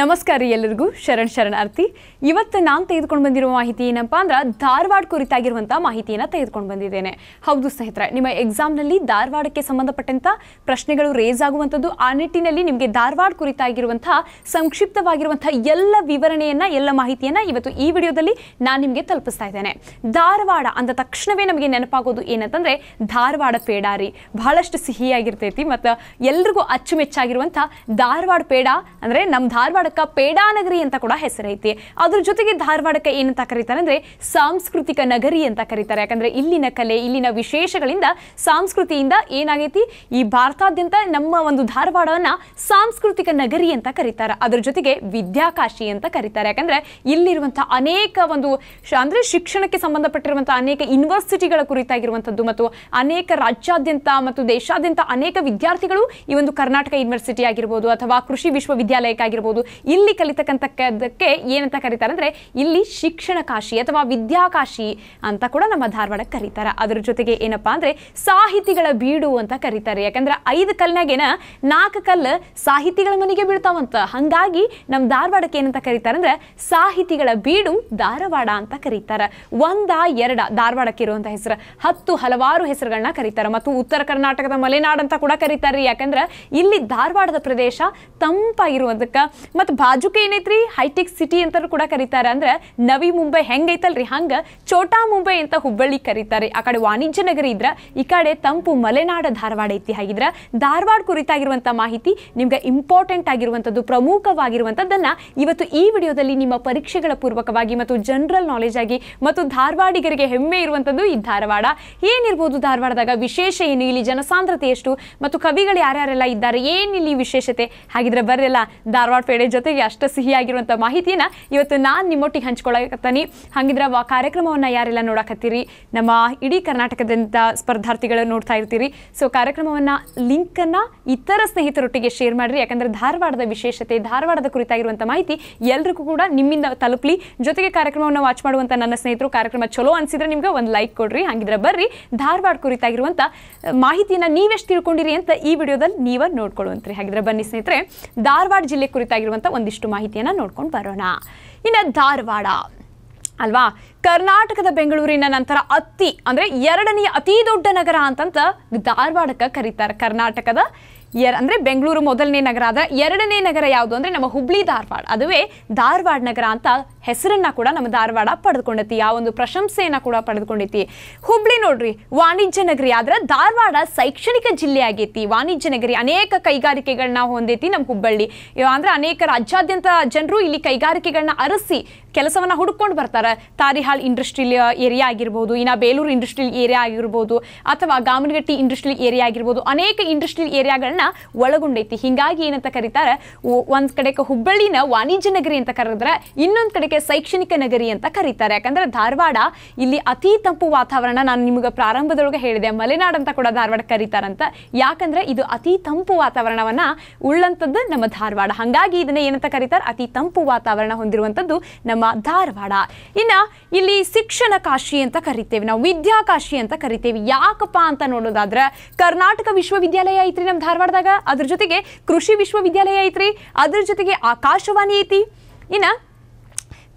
ನಮಸ್ಕಾರ ರೀ ಎಲ್ಲರಿಗೂ ಶರಣ್ ಶರಣಾರ್ಥಿ ಇವತ್ತು ನಾನು ತೆಗೆದುಕೊಂಡು ಬಂದಿರುವ ಮಾಹಿತಿ ಏನಪ್ಪಾ ಅಂದ್ರೆ ಧಾರವಾಡ ಕುರಿತಾಗಿರುವಂತಹ ಮಾಹಿತಿಯನ್ನ ತೆಗೆದುಕೊಂಡು ಬಂದಿದ್ದೇನೆ ಹೌದು ಸ್ನೇಹಿತರೆ ನಿಮ್ಮ ಎಕ್ಸಾಮ್ ನಲ್ಲಿ ಧಾರವಾಡಕ್ಕೆ ಸಂಬಂಧಪಟ್ಟಂತ ಪ್ರಶ್ನೆಗಳು ರೇಸ್ ಆಗುವಂತದ್ದು ಆ ನಿಟ್ಟಿನಲ್ಲಿ ನಿಮಗೆ ಧಾರವಾಡ ಕುರಿತಾಗಿರುವಂತಹ ಸಂಕ್ಷಿಪ್ತವಾಗಿರುವಂತಹ ಎಲ್ಲ ವಿವರಣೆಯನ್ನ ಎಲ್ಲ ಮಾಹಿತಿಯನ್ನ ಇವತ್ತು ಈ ವಿಡಿಯೋದಲ್ಲಿ ನಾನು ನಿಮಗೆ ತಲುಪಿಸ್ತಾ ಇದ್ದೇನೆ ಧಾರವಾಡ ಅಂದ ತಕ್ಷಣವೇ ನಮಗೆ ನೆನಪಾಗೋದು ಏನಂತಂದ್ರೆ ಧಾರವಾಡ ಪೇಡಾರಿ ಬಹಳಷ್ಟು ಸಿಹಿಯಾಗಿರ್ತೈತಿ ಮತ್ತು ಎಲ್ರಿಗೂ ಅಚ್ಚುಮೆಚ್ಚಾಗಿರುವಂತಹ ಧಾರವಾಡ ಪೇಡ ಅಂದ್ರೆ ನಮ್ಮ ಧಾರವಾಡ ಪೇಡಾ ನಗರಿ ಅಂತ ಕೂಡ ಹೆಸರೈತಿ ಅದ್ರ ಜೊತೆಗೆ ಧಾರವಾಡಕ್ಕೆ ಏನಂತ ಕರೀತಾರೆ ಅಂದ್ರೆ ಸಾಂಸ್ಕೃತಿಕ ನಗರಿ ಅಂತ ಕರೀತಾರೆ ಯಾಕಂದ್ರೆ ಇಲ್ಲಿನ ಕಲೆ ಇಲ್ಲಿನ ವಿಶೇಷಗಳಿಂದ ಸಾಂಸ್ಕೃತಿಯಿಂದ ಏನಾಗೈತಿ ಈ ಭಾರತಾದ್ಯಂತ ನಮ್ಮ ಒಂದು ಧಾರವಾಡವನ್ನ ಸಾಂಸ್ಕೃತಿಕ ನಗರಿ ಅಂತ ಕರೀತಾರೆ ಅದ್ರ ಜೊತೆಗೆ ವಿದ್ಯಾಕಾಶಿ ಅಂತ ಕರೀತಾರೆ ಯಾಕಂದ್ರೆ ಇಲ್ಲಿರುವಂತಹ ಅನೇಕ ಒಂದು ಅಂದ್ರೆ ಶಿಕ್ಷಣಕ್ಕೆ ಸಂಬಂಧಪಟ್ಟಿರುವಂತಹ ಅನೇಕ ಯೂನಿವರ್ಸಿಟಿಗಳ ಕುರಿತಾಗಿರುವಂತದ್ದು ಮತ್ತು ಅನೇಕ ರಾಜ್ಯಾದ್ಯಂತ ಮತ್ತು ದೇಶಾದ್ಯಂತ ಅನೇಕ ವಿದ್ಯಾರ್ಥಿಗಳು ಈ ಒಂದು ಕರ್ನಾಟಕ ಯೂನಿವರ್ಸಿಟಿ ಆಗಿರ್ಬೋದು ಅಥವಾ ಕೃಷಿ ವಿಶ್ವವಿದ್ಯಾಲಯಕ್ಕಾಗಿರ್ಬೋದು ಇಲ್ಲಿ ಕಲಿತಕ್ಕಂಥಕ್ಕದಕ್ಕೆ ಏನಂತ ಕರೀತಾರೆ ಅಂದರೆ ಇಲ್ಲಿ ಶಿಕ್ಷಣ ಕಾಶಿ ಅಥವಾ ವಿದ್ಯಾಕಾಶಿ ಅಂತ ಕೂಡ ನಮ್ಮ ಧಾರವಾಡಕ್ಕೆ ಕರೀತಾರೆ ಅದರ ಜೊತೆಗೆ ಏನಪ್ಪ ಅಂದರೆ ಸಾಹಿತಿಗಳ ಬೀಡು ಅಂತ ಕರೀತಾರೆ ಯಾಕಂದ್ರೆ ಐದು ಕಲ್ನಾಗೇನ ನಾಲ್ಕು ಕಲ್ಲು ಸಾಹಿತಿಗಳ ಮನೆಗೆ ಬೀಳ್ತಾವಂತ ಹಂಗಾಗಿ ನಮ್ಮ ಧಾರವಾಡಕ್ಕೆ ಏನಂತ ಕರೀತಾರೆ ಅಂದ್ರೆ ಸಾಹಿತಿಗಳ ಬೀಡು ಧಾರವಾಡ ಅಂತ ಕರೀತಾರೆ ಒಂದ ಎರಡ ಧಾರವಾಡಕ್ಕೆ ಇರುವಂಥ ಹೆಸರು ಹತ್ತು ಹಲವಾರು ಹೆಸರುಗಳನ್ನ ಕರೀತಾರೆ ಮತ್ತು ಉತ್ತರ ಕರ್ನಾಟಕದ ಮಲೆನಾಡು ಅಂತ ಕೂಡ ಕರೀತಾರೆ ಯಾಕಂದ್ರೆ ಇಲ್ಲಿ ಧಾರವಾಡದ ಪ್ರದೇಶ ತಂಪಾಗಿರುವುದಕ್ಕೆ ಮತ್ತು ಬಾಜುಕ ಏನೈತ್ರಿ ಹೈಟೆಕ್ ಸಿಟಿ ಅಂತ ಕೂಡ ಕರೀತಾರೆ ಅಂದ್ರೆ ನವಿ ಮುಂಬೈ ಹೆಂಗೈತಲ್ರಿ ಹಂಗ ಚೋಟಾ ಮುಂಬೈ ಅಂತ ಹುಬ್ಬಳ್ಳಿ ಕರೀತಾರೆ ಆ ಕಡೆ ವಾಣಿಜ್ಯ ನಗರಿ ಇದ್ರ ಈ ಕಡೆ ತಂಪು ಮಲೆನಾಡ ಧಾರವಾಡ ಐತಿ ಹಾಗಿದ್ರ ಧಾರವಾಡ ಕುರಿತಾಗಿರುವಂತ ಮಾಹಿತಿ ನಿಮ್ಗೆ ಇಂಪಾರ್ಟೆಂಟ್ ಆಗಿರುವಂತದ್ದು ಪ್ರಮುಖವಾಗಿರುವಂತದ್ದನ್ನ ಇವತ್ತು ಈ ವಿಡಿಯೋದಲ್ಲಿ ನಿಮ್ಮ ಪರೀಕ್ಷೆಗಳ ಪೂರ್ವಕವಾಗಿ ಮತ್ತು ಜನರಲ್ ನಾಲೆಜ್ ಆಗಿ ಮತ್ತು ಧಾರವಾಡಿಗರಿಗೆ ಹೆಮ್ಮೆ ಇರುವಂತದ್ದು ಈ ಧಾರವಾಡ ಏನಿರ್ಬೋದು ಧಾರವಾಡದಾಗ ವಿಶೇಷ ಏನು ಇಲ್ಲಿ ಜನಸಾಂದ್ರತೆ ಎಷ್ಟು ಮತ್ತು ಕವಿಗಳು ಯಾರ್ಯಾರೆಲ್ಲ ಇದ್ದಾರೆ ಏನಿಲ್ಲಿ ವಿಶೇಷತೆ ಹಾಗಿದ್ರೆ ಬರ್ರಲ್ಲ ಧಾರವಾಡ ಪೇಡೆ ಜೊತೆಗೆ ಅಷ್ಟು ಸಿಹಿಯಾಗಿರುವಂಥ ಮಾಹಿತಿಯನ್ನು ಇವತ್ತು ನಾನು ನಿಮ್ಮೊಟ್ಟಿಗೆ ಹಂಚ್ಕೊಳಕತ್ತೀನಿ ಹಾಗಿದ್ರೆ ಆ ಕಾರ್ಯಕ್ರಮವನ್ನು ಯಾರೆಲ್ಲ ನೋಡಕತ್ತೀರಿ ನಮ್ಮ ಇಡೀ ಕರ್ನಾಟಕದಂತ ಸ್ಪರ್ಧಾರ್ಥಿಗಳು ನೋಡ್ತಾ ಇರ್ತೀರಿ ಸೊ ಕಾರ್ಯಕ್ರಮವನ್ನು ಲಿಂಕನ್ನು ಇತರ ಸ್ನೇಹಿತರೊಟ್ಟಿಗೆ ಶೇರ್ ಮಾಡಿರಿ ಯಾಕಂದರೆ ಧಾರವಾಡದ ವಿಶೇಷತೆ ಧಾರವಾಡದ ಕುರಿತಾಗಿರುವಂಥ ಮಾಹಿತಿ ಎಲ್ರಿಗೂ ಕೂಡ ನಿಮ್ಮಿಂದ ತಲುಪಲಿ ಜೊತೆಗೆ ಕಾರ್ಯಕ್ರಮವನ್ನು ವಾಚ್ ಮಾಡುವಂಥ ನನ್ನ ಸ್ನೇಹಿತರು ಕಾರ್ಯಕ್ರಮ ಚಲೋ ಅನಿಸಿದ್ರೆ ನಿಮ್ಗೆ ಒಂದು ಲೈಕ್ ಕೊಡ್ರಿ ಹಾಗಿದ್ರೆ ಬರ್ರಿ ಧಾರವಾಡ ಕುರಿತಾಗಿರುವಂಥ ಮಾಹಿತಿಯನ್ನು ನೀವೆಷ್ಟು ತಿಳ್ಕೊಂಡಿರಿ ಅಂತ ಈ ವಿಡಿಯೋದಲ್ಲಿ ನೀವು ನೋಡ್ಕೊಳ್ಳುವಂತ್ರಿ ಹಾಗಿದ್ರೆ ಬನ್ನಿ ಸ್ನೇಹಿತರೆ ಧಾರವಾಡ ಜಿಲ್ಲೆ ಕುರಿತಾಗಿರುವಂಥ ಒಂದಿಷ್ಟು ಮಾಹಿತಿಯನ್ನ ನೋಡ್ಕೊಂಡು ಬರೋಣ ಇನ್ನ ಧಾರವಾಡ ಅಲ್ವಾ ಕರ್ನಾಟಕದ ಬೆಂಗಳೂರಿನ ನಂತರ ಅತಿ ಅಂದ್ರೆ ಎರಡನೆಯ ಅತಿ ದೊಡ್ಡ ನಗರ ಅಂತಂತ ಧಾರವಾಡಕ್ಕೆ ಕರೀತಾರೆ ಕರ್ನಾಟಕದ ಎರ್ ಅಂದರೆ ಬೆಂಗಳೂರು ಮೊದಲನೇ ನಗರ ಆದರೆ ಎರಡನೇ ನಗರ ಯಾವುದು ಅಂದರೆ ನಮ್ಮ ಹುಬ್ಳಿ ಧಾರವಾಡ ಅದುವೇ ಧಾರವಾಡ ನಗರ ಅಂತ ಹೆಸರನ್ನು ಕೂಡ ನಮ್ಮ ಧಾರವಾಡ ಪಡೆದುಕೊಂಡೈತಿ ಆ ಒಂದು ಪ್ರಶಂಸೆಯನ್ನು ಕೂಡ ಪಡೆದುಕೊಂಡೈತಿ ಹುಬ್ಳಿ ನೋಡ್ರಿ ವಾಣಿಜ್ಯ ನಗರಿ ಆದ್ರೆ ಧಾರವಾಡ ಶೈಕ್ಷಣಿಕ ಜಿಲ್ಲೆ ಆಗೈತಿ ವಾಣಿಜ್ಯ ನಗರಿ ಅನೇಕ ಕೈಗಾರಿಕೆಗಳನ್ನ ಹೊಂದೈತಿ ನಮ್ಮ ಹುಬ್ಬಳ್ಳಿ ಅಂದ್ರೆ ಅನೇಕ ರಾಜ್ಯಾದ್ಯಂತ ಜನರು ಇಲ್ಲಿ ಕೈಗಾರಿಕೆಗಳನ್ನ ಅರಸಿ ಕೆಲಸವನ್ನು ಹುಡುಕೊಂಡು ಬರ್ತಾರೆ ತಾರಿಹಾಲ್ ಇಂಡಸ್ಟ್ರಿಯಲ್ ಏರಿಯಾ ಆಗಿರ್ಬೋದು ಇನ್ನು ಬೇಲೂರು ಇಂಡಸ್ಟ್ರಿಯಲ್ ಏರಿಯಾ ಆಗಿರ್ಬೋದು ಅಥವಾ ಗಾಮನಗಟ್ಟಿ ಇಂಡಸ್ಟ್ರಿಯಲ್ ಏರಿಯಾ ಆಗಿರ್ಬೋದು ಅನೇಕ ಇಂಡಸ್ಟ್ರಿಯಲ್ ಏರಿಯಾಗಳನ್ನ ಒಳಗೊಂಡೈತಿ ಹಿಂಗಾಗಿ ಏನಂತ ಕರೀತಾರೆ ಒಂದ್ ಕಡೆಗೆ ಹುಬ್ಬಳ್ಳಿನ ವಾಣಿಜ್ಯ ನಗರಿ ಅಂತ ಕರೆದ್ರೆ ಇನ್ನೊಂದ್ ಕಡೆಗೆ ಶೈಕ್ಷಣಿಕ ನಗರಿ ಅಂತ ಕರೀತಾರೆ ಯಾಕಂದ್ರೆ ಧಾರವಾಡ ಇಲ್ಲಿ ಅತಿ ತಂಪು ವಾತಾವರಣ ನಾನು ನಿಮಗೆ ಪ್ರಾರಂಭದೊಳಗೆ ಹೇಳಿದೆ ಮಲೆನಾಡ್ ಅಂತ ಕೂಡ ಧಾರವಾಡ ಕರೀತಾರಂತ ಯಾಕಂದ್ರೆ ಇದು ಅತಿ ತಂಪು ವಾತಾವರಣವನ್ನ ಉಳ್ಳಂತದ್ದು ನಮ್ಮ ಧಾರವಾಡ ಹಾಗಾಗಿ ಇದನ್ನ ಏನಂತ ಕರೀತಾರೆ ಅತಿ ತಂಪು ವಾತಾವರಣ ಹೊಂದಿರುವಂತದ್ದು ನಮ್ಮ ಧಾರವಾಡ ಇನ್ನ ಇಲ್ಲಿ ಶಿಕ್ಷಣ ಕಾಶಿ ಅಂತ ಕರಿತೇವೆ ನಾವು ವಿದ್ಯಾಕಾಶಿ ಅಂತ ಕರಿತೇವೆ ಯಾಕಪ್ಪ ಅಂತ ನೋಡೋದಾದ್ರೆ ಕರ್ನಾಟಕ ವಿಶ್ವವಿದ್ಯಾಲಯ ಐತ್ರಿ ನಮ್ಮ ಧಾರವಾಡ ಮಾಡಿದಾಗ ಅದ್ರ ಜೊತೆಗೆ ಕೃಷಿ ವಿಶ್ವವಿದ್ಯಾಲಯ ಐತ್ರಿ ಅದ್ರ ಜೊತೆಗೆ ಆಕಾಶವಾಣಿ ಐತಿ ಇನ್ನ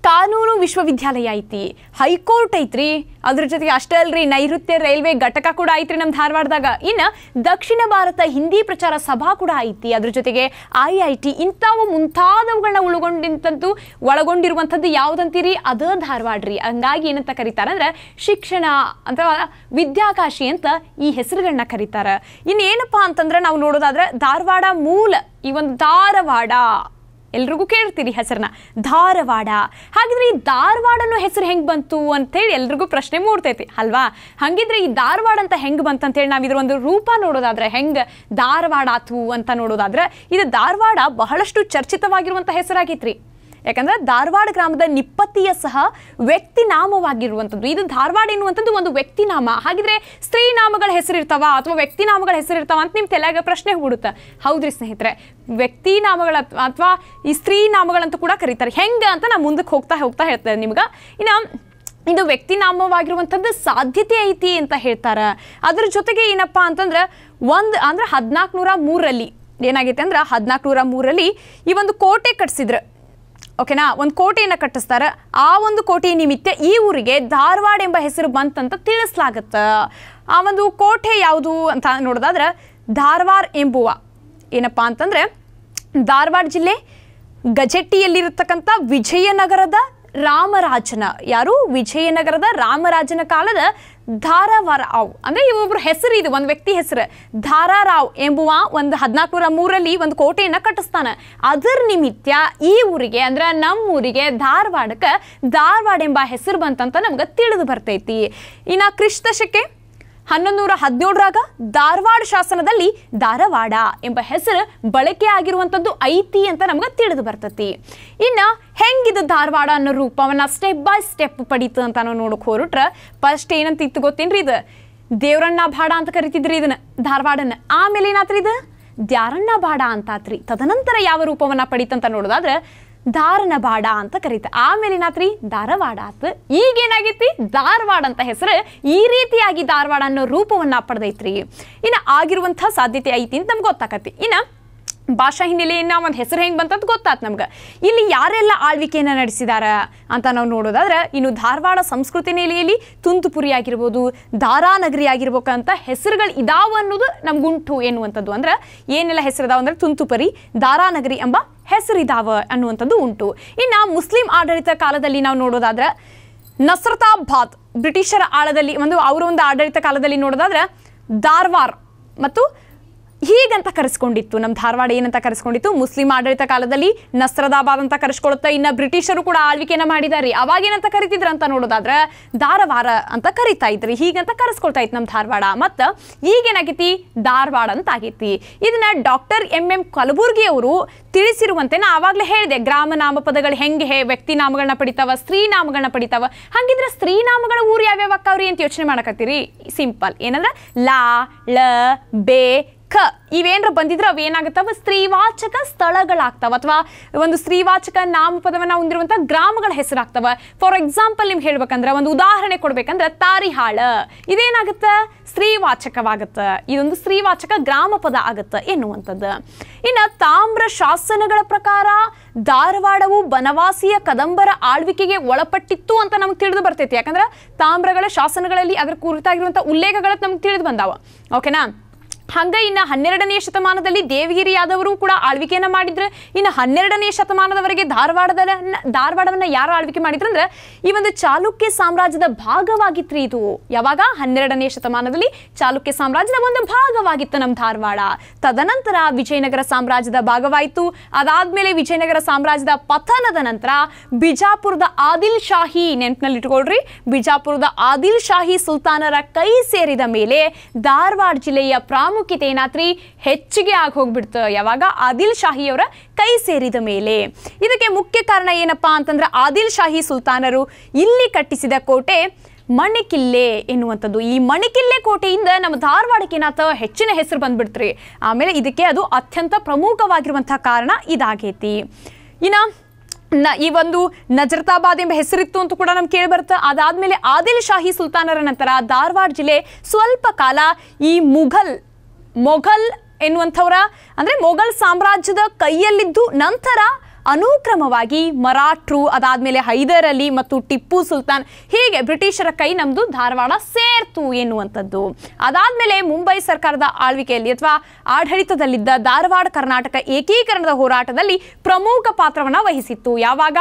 ಕಾನೂನು ವಿಶ್ವವಿದ್ಯಾಲಯ ಐತಿ ಹೈಕೋರ್ಟ್ ಐತ್ರಿ ಅದ್ರ ಜೊತೆಗೆ ಅಷ್ಟೇ ಅಲ್ರಿ ನೈಋತ್ಯ ರೈಲ್ವೆ ಘಟಕ ಕೂಡ ಐತ್ರಿ ನಮ್ಮ ಧಾರವಾಡದಾಗ ಇನ್ನು ದಕ್ಷಿಣ ಭಾರತ ಹಿಂದಿ ಪ್ರಚಾರ ಸಭಾ ಕೂಡ ಐತಿ ಅದ್ರ ಜೊತೆಗೆ ಐ ಐ ಟಿ ಇಂಥವು ಮುಂತಾದವುಗಳನ್ನ ಉಳ್ಗೊಂಡಿಂತಂತೂ ಒಳಗೊಂಡಿರುವಂಥದ್ದು ಯಾವುದಂತೀರಿ ಅದ ಧಾರವಾಡ ರೀ ಹಂಗಾಗಿ ಏನಂತ ಕರೀತಾರಂದ್ರೆ ಶಿಕ್ಷಣ ಅಂತ ವಿದ್ಯಾಕಾಶಿ ಅಂತ ಈ ಹೆಸರುಗಳನ್ನ ಕರೀತಾರೆ ಇನ್ನೇನಪ್ಪ ಅಂತಂದ್ರೆ ನಾವು ನೋಡೋದಾದ್ರೆ ಧಾರವಾಡ ಮೂಲ ಈ ಒಂದು ಧಾರವಾಡ ಎಲ್ರಿಗೂ ಕೇಳ್ತೀರಿ ಹೆಸರನ್ನ ಧಾರವಾಡ ಹಾಗಿದ್ರೆ ಈ ಅನ್ನೋ ಹೆಸರು ಹೆಂಗ್ ಬಂತು ಹೇಳಿ ಎಲ್ರಿಗೂ ಪ್ರಶ್ನೆ ಮೂಡ್ತೈತಿ ಅಲ್ವಾ ಹಂಗಿದ್ರೆ ಈ ಧಾರವಾಡ ಅಂತ ಹೆಂಗ್ ಬಂತು ಅಂತೇಳಿ ನಾವು ಇದ್ರ ಒಂದು ರೂಪ ನೋಡೋದಾದ್ರೆ ಹೆಂಗ್ ಧಾರವಾಡ ಆತು ಅಂತ ನೋಡೋದಾದ್ರೆ ಇದು ಧಾರವಾಡ ಬಹಳಷ್ಟು ಚರ್ಚಿತವಾಗಿರುವಂಥ ಹೆಸರಾಗಿತ್ರಿ ಯಾಕಂದ್ರೆ ಧಾರವಾಡ ಗ್ರಾಮದ ನಿಪ್ಪತ್ತಿಯ ಸಹ ವ್ಯಕ್ತಿ ನಾಮವಾಗಿರುವಂಥದ್ದು ಇದು ಧಾರವಾಡ ಎನ್ನುವಂಥದ್ದು ಒಂದು ವ್ಯಕ್ತಿನಾಮ ಹಾಗಿದ್ರೆ ಸ್ತ್ರೀ ನಾಮಗಳ ಹೆಸರಿರ್ತಾವ ಅಥವಾ ನಾಮಗಳ ಹೆಸರಿರ್ತಾವ ಅಂತ ನಿಮ್ಮ ತಲೆಯಾಗ ಪ್ರಶ್ನೆ ಹೂಡುತ್ತೆ ಹೌದ್ರಿ ಸ್ನೇಹಿತರೆ ನಾಮಗಳ ಅಥವಾ ಈ ಸ್ತ್ರೀ ನಾಮಗಳಂತ ಕೂಡ ಕರೀತಾರೆ ಹೆಂಗೆ ಅಂತ ನಾನು ಮುಂದಕ್ಕೆ ಹೋಗ್ತಾ ಹೋಗ್ತಾ ಹೇಳ್ತೇನೆ ನಿಮ್ಗೆ ಇನ್ನು ಇದು ವ್ಯಕ್ತಿನಾಮವಾಗಿರುವಂಥದ್ದು ಸಾಧ್ಯತೆ ಐತಿ ಅಂತ ಹೇಳ್ತಾರೆ ಅದ್ರ ಜೊತೆಗೆ ಏನಪ್ಪ ಅಂತಂದ್ರೆ ಒಂದು ಅಂದ್ರೆ ಹದಿನಾಲ್ಕು ನೂರ ಮೂರಲ್ಲಿ ಏನಾಗೈತೆ ಅಂದ್ರೆ ಹದಿನಾಲ್ಕು ನೂರ ಮೂರಲ್ಲಿ ಈ ಒಂದು ಕೋಟೆ ಕಟ್ಸಿದ್ರು ಓಕೆನಾ ಒಂದು ಕೋಟೆಯನ್ನು ಕಟ್ಟಿಸ್ತಾರೆ ಆ ಒಂದು ಕೋಟೆ ನಿಮಿತ್ತ ಈ ಊರಿಗೆ ಧಾರವಾಡ ಎಂಬ ಹೆಸರು ಬಂತಂತ ತಿಳಿಸ್ಲಾಗತ್ತ ಆ ಒಂದು ಕೋಟೆ ಯಾವುದು ಅಂತ ನೋಡೋದಾದ್ರೆ ಧಾರವಾಡ ಎಂಬುವ ಏನಪ್ಪ ಅಂತಂದ್ರೆ ಧಾರವಾಡ ಜಿಲ್ಲೆ ಗಜೆಟ್ಟಿಯಲ್ಲಿರತಕ್ಕಂಥ ವಿಜಯನಗರದ ರಾಮರಾಜನ ಯಾರು ವಿಜಯನಗರದ ರಾಮರಾಜನ ಕಾಲದ ಧಾರಾವಾರಾವ್ ಅಂದ್ರೆ ಅಂದ್ರೆ ಇವೊಬ್ರು ಹೆಸರು ಇದು ಒಂದು ವ್ಯಕ್ತಿ ಹೆಸರು ಧಾರಾರಾವ್ ಎಂಬುವ ಒಂದು ಹದಿನಾಲ್ಕುನೂರ ಮೂರಲ್ಲಿ ಒಂದು ಕೋಟೆಯನ್ನು ಕಟ್ಟಿಸ್ತಾನೆ ಅದರ ನಿಮಿತ್ತ ಈ ಊರಿಗೆ ಅಂದ್ರೆ ಊರಿಗೆ ಧಾರವಾಡಕ್ಕೆ ಧಾರವಾಡ ಎಂಬ ಹೆಸರು ಬಂತಂತ ನಮ್ಗೆ ತಿಳಿದು ಬರ್ತೈತಿ ಇನ್ನು ಕ್ರಿಸ್ತಶಕ್ಕೆ ಹನ್ನೊಂದು ಹದಿನೇಳರಾಗ ಧಾರವಾಡ ಶಾಸನದಲ್ಲಿ ಧಾರವಾಡ ಎಂಬ ಹೆಸರು ಬಳಕೆ ಆಗಿರುವಂಥದ್ದು ಐತಿ ಅಂತ ನಮ್ಗೆ ತಿಳಿದು ಬರ್ತತಿ ಇನ್ನು ಹೆಂಗಿದ ಧಾರವಾಡ ಅನ್ನೋ ರೂಪವನ್ನ ಸ್ಟೆಪ್ ಬೈ ಸ್ಟೆಪ್ ಪಡೀತು ಅಂತ ನಾವು ನೋಡೋಕೆ ಹೊರಟ್ರೆ ಫಸ್ಟ್ ಏನಂತ ಇತ್ತು ಗೊತ್ತೇನ್ರಿ ಇದು ದೇವರಣ್ಣ ಬಾಡ ಅಂತ ಕರಿತಿದ್ರಿ ಇದನ್ನ ಧಾರವಾಡನ ಆಮೇಲೆ ಏನಾತ್ರಿ ಇದು ದ್ಯಾರಣ್ಣ ಬಾಡ ಅಂತಾತ್ರಿ ತದನಂತರ ಯಾವ ರೂಪವನ್ನು ಪಡೀತಂತ ನೋಡೋದಾದ್ರೆ ಧಾರಣಬಾಡ ಅಂತ ಕರೀತ ಆಮೇಲೆ ಏನಾತ್ರಿ ಧಾರವಾಡ ಈಗ ಈಗೇನಾಗೈತಿ ಧಾರವಾಡ ಅಂತ ಹೆಸರು ಈ ರೀತಿಯಾಗಿ ಧಾರವಾಡ ಅನ್ನೋ ರೂಪವನ್ನ ಪಡೆದೈತ್ರಿ ಇನ್ನು ಆಗಿರುವಂತಹ ಸಾಧ್ಯತೆ ಐತಿ ಅಂತ ನಮ್ಗೆ ಗೊತ್ತಾಕತಿ ಇನ್ನು ಭಾಷಾ ಹಿನ್ನೆಲೆಯನ್ನು ಒಂದು ಹೆಸರು ಹೆಂಗೆ ಬಂತಂತ ಗೊತ್ತಾತು ನಮ್ಗೆ ಇಲ್ಲಿ ಯಾರೆಲ್ಲ ಆಳ್ವಿಕೆಯನ್ನು ನಡೆಸಿದಾರ ಅಂತ ನಾವು ನೋಡೋದಾದ್ರೆ ಇನ್ನು ಧಾರವಾಡ ಸಂಸ್ಕೃತಿ ನೆಲೆಯಲ್ಲಿ ತುಂತುಪುರಿ ಆಗಿರ್ಬೋದು ದಾರಾನಗರಿ ಆಗಿರ್ಬೇಕಂತ ಹೆಸರುಗಳು ಇದಾವ ಅನ್ನೋದು ನಮ್ಗುಂಟು ಎನ್ನುವಂಥದ್ದು ಅಂದ್ರೆ ಏನೆಲ್ಲ ಇದಾವ ಅಂದ್ರೆ ತುಂತುಪುರಿ ದಾರಾನಗರಿ ಎಂಬ ಇದಾವ ಅನ್ನುವಂಥದ್ದು ಉಂಟು ಇನ್ನು ಮುಸ್ಲಿಂ ಆಡಳಿತ ಕಾಲದಲ್ಲಿ ನಾವು ನೋಡೋದಾದ್ರೆ ನಸ್ರತಾಬಾದ್ ಬ್ರಿಟಿಷರ ಆಳದಲ್ಲಿ ಒಂದು ಅವರ ಒಂದು ಆಡಳಿತ ಕಾಲದಲ್ಲಿ ನೋಡೋದಾದ್ರೆ ಧಾರವಾಡ ಮತ್ತು ಹೀಗಂತ ಕರೆಸ್ಕೊಂಡಿತ್ತು ನಮ್ಮ ಧಾರವಾಡ ಏನಂತ ಕರೆಸ್ಕೊಂಡಿತ್ತು ಮುಸ್ಲಿಂ ಆಡಳಿತ ಕಾಲದಲ್ಲಿ ನಸ್ರದಾಬಾದ್ ಅಂತ ಕರೆಸ್ಕೊಳುತ್ತಾ ಇನ್ನ ಬ್ರಿಟಿಷರು ಕೂಡ ಆಳ್ವಿಕೆನ ಮಾಡಿದಾರೆ ಅವಾಗ ಏನಂತ ಕರಿತಿದ್ರ ಅಂತ ನೋಡೋದಾದ್ರೆ ಧಾರವಾಡ ಅಂತ ಕರಿತಾ ಇದ್ರಿ ಹೀಗಂತ ಕರೆಸ್ಕೊಳ್ತಾ ಇತ್ತು ನಮ್ಮ ಧಾರವಾಡ ಮತ್ತು ಈಗೇನಾಗೈತಿ ಧಾರವಾಡ ಅಂತ ಆಗೈತಿ ಇದನ್ನ ಡಾಕ್ಟರ್ ಎಂ ಎಂ ಕಲಬುರ್ಗಿ ತಿಳಿಸಿರುವಂತೆ ನಾ ಆವಾಗಲೇ ಹೇಳಿದೆ ಗ್ರಾಮ ನಾಮಪದಗಳು ಹೆಂಗೆ ಹೇ ವ್ಯಕ್ತಿ ನಾಮಗಳನ್ನ ಪಡಿತಾವ ಸ್ತ್ರೀ ನಾಮಗಳನ್ನ ಪಡಿತಾವ ಹಂಗಿದ್ರೆ ಸ್ತ್ರೀ ನಾಮಗಳ ಊರು ಯಾವ್ಯಾವ ಅಕ್ಕವ್ರಿ ಅಂತ ಯೋಚನೆ ಮಾಡಕತ್ತೀರಿ ಸಿಂಪಲ್ ಏನಂದ್ರೆ ಲಾ ಳ ಬೇ ಖ ಇವೇನ್ರ ಬಂದಿದ್ರೆ ಏನಾಗತ್ತವ ಸ್ತ್ರೀವಾಚಕ ಸ್ಥಳಗಳಾಗ್ತಾವ ಅಥವಾ ಒಂದು ಸ್ತ್ರೀವಾಚಕ ನಾಮಪದವನ್ನ ಹೊಂದಿರುವಂತ ಗ್ರಾಮಗಳ ಹೆಸರಾಗ್ತಾವ ಫಾರ್ ಎಕ್ಸಾಂಪಲ್ ನಿಮ್ಗೆ ಹೇಳ್ಬೇಕಂದ್ರೆ ಒಂದು ಉದಾಹರಣೆ ಕೊಡ್ಬೇಕಂದ್ರೆ ತಾರಿಹಾಳ ಇದೇನಾಗುತ್ತೆ ಸ್ತ್ರೀವಾಚಕವಾಗತ್ತ ಇದೊಂದು ಸ್ತ್ರೀವಾಚಕ ಗ್ರಾಮ ಪದ ಆಗತ್ತ ಎನ್ನುವಂಥದ್ದು ಇನ್ನು ತಾಮ್ರ ಶಾಸನಗಳ ಪ್ರಕಾರ ಧಾರವಾಡವು ಬನವಾಸಿಯ ಕದಂಬರ ಆಳ್ವಿಕೆಗೆ ಒಳಪಟ್ಟಿತ್ತು ಅಂತ ನಮ್ಗೆ ತಿಳಿದು ಬರ್ತೈತಿ ಯಾಕಂದ್ರೆ ತಾಮ್ರಗಳ ಶಾಸನಗಳಲ್ಲಿ ಅದರ ಕುರಿತಾಗಿರುವಂಥ ಉಲ್ಲೇಖಗಳು ನಮ್ಗೆ ತಿಳಿದು ಬಂದಾವ ಓಕೆನಾ ಹಂಗ ಇನ್ನು ಹನ್ನೆರಡನೇ ಶತಮಾನದಲ್ಲಿ ದೇವಗಿರಿ ಯಾದವರು ಕೂಡ ಆಳ್ವಿಕೆಯನ್ನ ಮಾಡಿದ್ರು ಇನ್ನು ಹನ್ನೆರಡನೇ ಶತಮಾನದವರೆಗೆ ಧಾರವಾಡದ ಧಾರವಾಡವನ್ನ ಯಾರು ಆಳ್ವಿಕೆ ಅಂದ್ರೆ ಈ ಒಂದು ಚಾಲುಕ್ಯ ಸಾಮ್ರಾಜ್ಯದ ಭಾಗವಾಗಿತ್ತು ಇದು ಯಾವಾಗ ಹನ್ನೆರಡನೇ ಶತಮಾನದಲ್ಲಿ ಚಾಲುಕ್ಯ ಸಾಮ್ರಾಜ್ಯದ ಒಂದು ಭಾಗವಾಗಿತ್ತು ನಮ್ಮ ಧಾರವಾಡ ತದನಂತರ ವಿಜಯನಗರ ಸಾಮ್ರಾಜ್ಯದ ಭಾಗವಾಯಿತು ಅದಾದ್ಮೇಲೆ ವಿಜಯನಗರ ಸಾಮ್ರಾಜ್ಯದ ಪತನದ ನಂತರ ಬಿಜಾಪುರದ ಆದಿಲ್ ಶಾಹಿ ಇಟ್ಕೊಳ್ರಿ ಬಿಜಾಪುರದ ಆದಿಲ್ ಶಾಹಿ ಸುಲ್ತಾನರ ಕೈ ಸೇರಿದ ಮೇಲೆ ಧಾರವಾಡ ಜಿಲ್ಲೆಯ ಪ್ರಾಮ ಪ್ರಾಮುಖ್ಯತೆ ಏನಾದ್ರಿ ಹೆಚ್ಚಿಗೆ ಆಗಿ ಹೋಗ್ಬಿಡ್ತು ಯಾವಾಗ ಆದಿಲ್ ಶಾಹಿಯವರ ಕೈ ಸೇರಿದ ಮೇಲೆ ಇದಕ್ಕೆ ಮುಖ್ಯ ಕಾರಣ ಏನಪ್ಪಾ ಅಂತಂದ್ರೆ ಆದಿಲ್ ಶಾಹಿ ಸುಲ್ತಾನರು ಇಲ್ಲಿ ಕಟ್ಟಿಸಿದ ಕೋಟೆ ಮಣಿಕಿಲ್ಲೆ ಎನ್ನುವಂಥದ್ದು ಈ ಮಣಿಕಿಲ್ಲೆ ಕೋಟೆಯಿಂದ ನಮ್ಮ ಧಾರವಾಡಕ್ಕೆ ಏನಾತ ಹೆಚ್ಚಿನ ಹೆಸರು ಬಂದ್ಬಿಡ್ತ್ರಿ ಆಮೇಲೆ ಇದಕ್ಕೆ ಅದು ಅತ್ಯಂತ ಪ್ರಮುಖವಾಗಿರುವಂಥ ಕಾರಣ ಇದಾಗೈತಿ ಇನ್ನ ನ ಈ ಒಂದು ನಜರತಾಬಾದ್ ಎಂಬ ಹೆಸರಿತ್ತು ಅಂತ ಕೂಡ ನಮ್ಗೆ ಕೇಳಿ ಬರುತ್ತೆ ಅದಾದಮೇಲೆ ಆದಿಲ್ ಶಾಹಿ ಸುಲ್ತಾನರ ನಂತರ ಧಾರವಾಡ ಜಿಲ್ಲೆ ಸ್ವಲ್ಪ ಕಾಲ ಈ ಮುಘಲ್ ಮೊಘಲ್ ಎನ್ನುವಂಥವರ ಅಂದರೆ ಮೊಘಲ್ ಸಾಮ್ರಾಜ್ಯದ ಕೈಯಲ್ಲಿದ್ದು ನಂತರ ಅನುಕ್ರಮವಾಗಿ ಮರಾಠ್ರು ಅದಾದಮೇಲೆ ಹೈದರ್ ಅಲಿ ಮತ್ತು ಟಿಪ್ಪು ಸುಲ್ತಾನ್ ಹೀಗೆ ಬ್ರಿಟಿಷರ ಕೈ ನಮ್ದು ಧಾರವಾಡ ಸೇರ್ತು ಎನ್ನುವಂಥದ್ದು ಅದಾದ್ಮೇಲೆ ಮುಂಬೈ ಸರ್ಕಾರದ ಆಳ್ವಿಕೆಯಲ್ಲಿ ಅಥವಾ ಆಡಳಿತದಲ್ಲಿದ್ದ ಧಾರವಾಡ ಕರ್ನಾಟಕ ಏಕೀಕರಣದ ಹೋರಾಟದಲ್ಲಿ ಪ್ರಮುಖ ಪಾತ್ರವನ್ನ ವಹಿಸಿತ್ತು ಯಾವಾಗ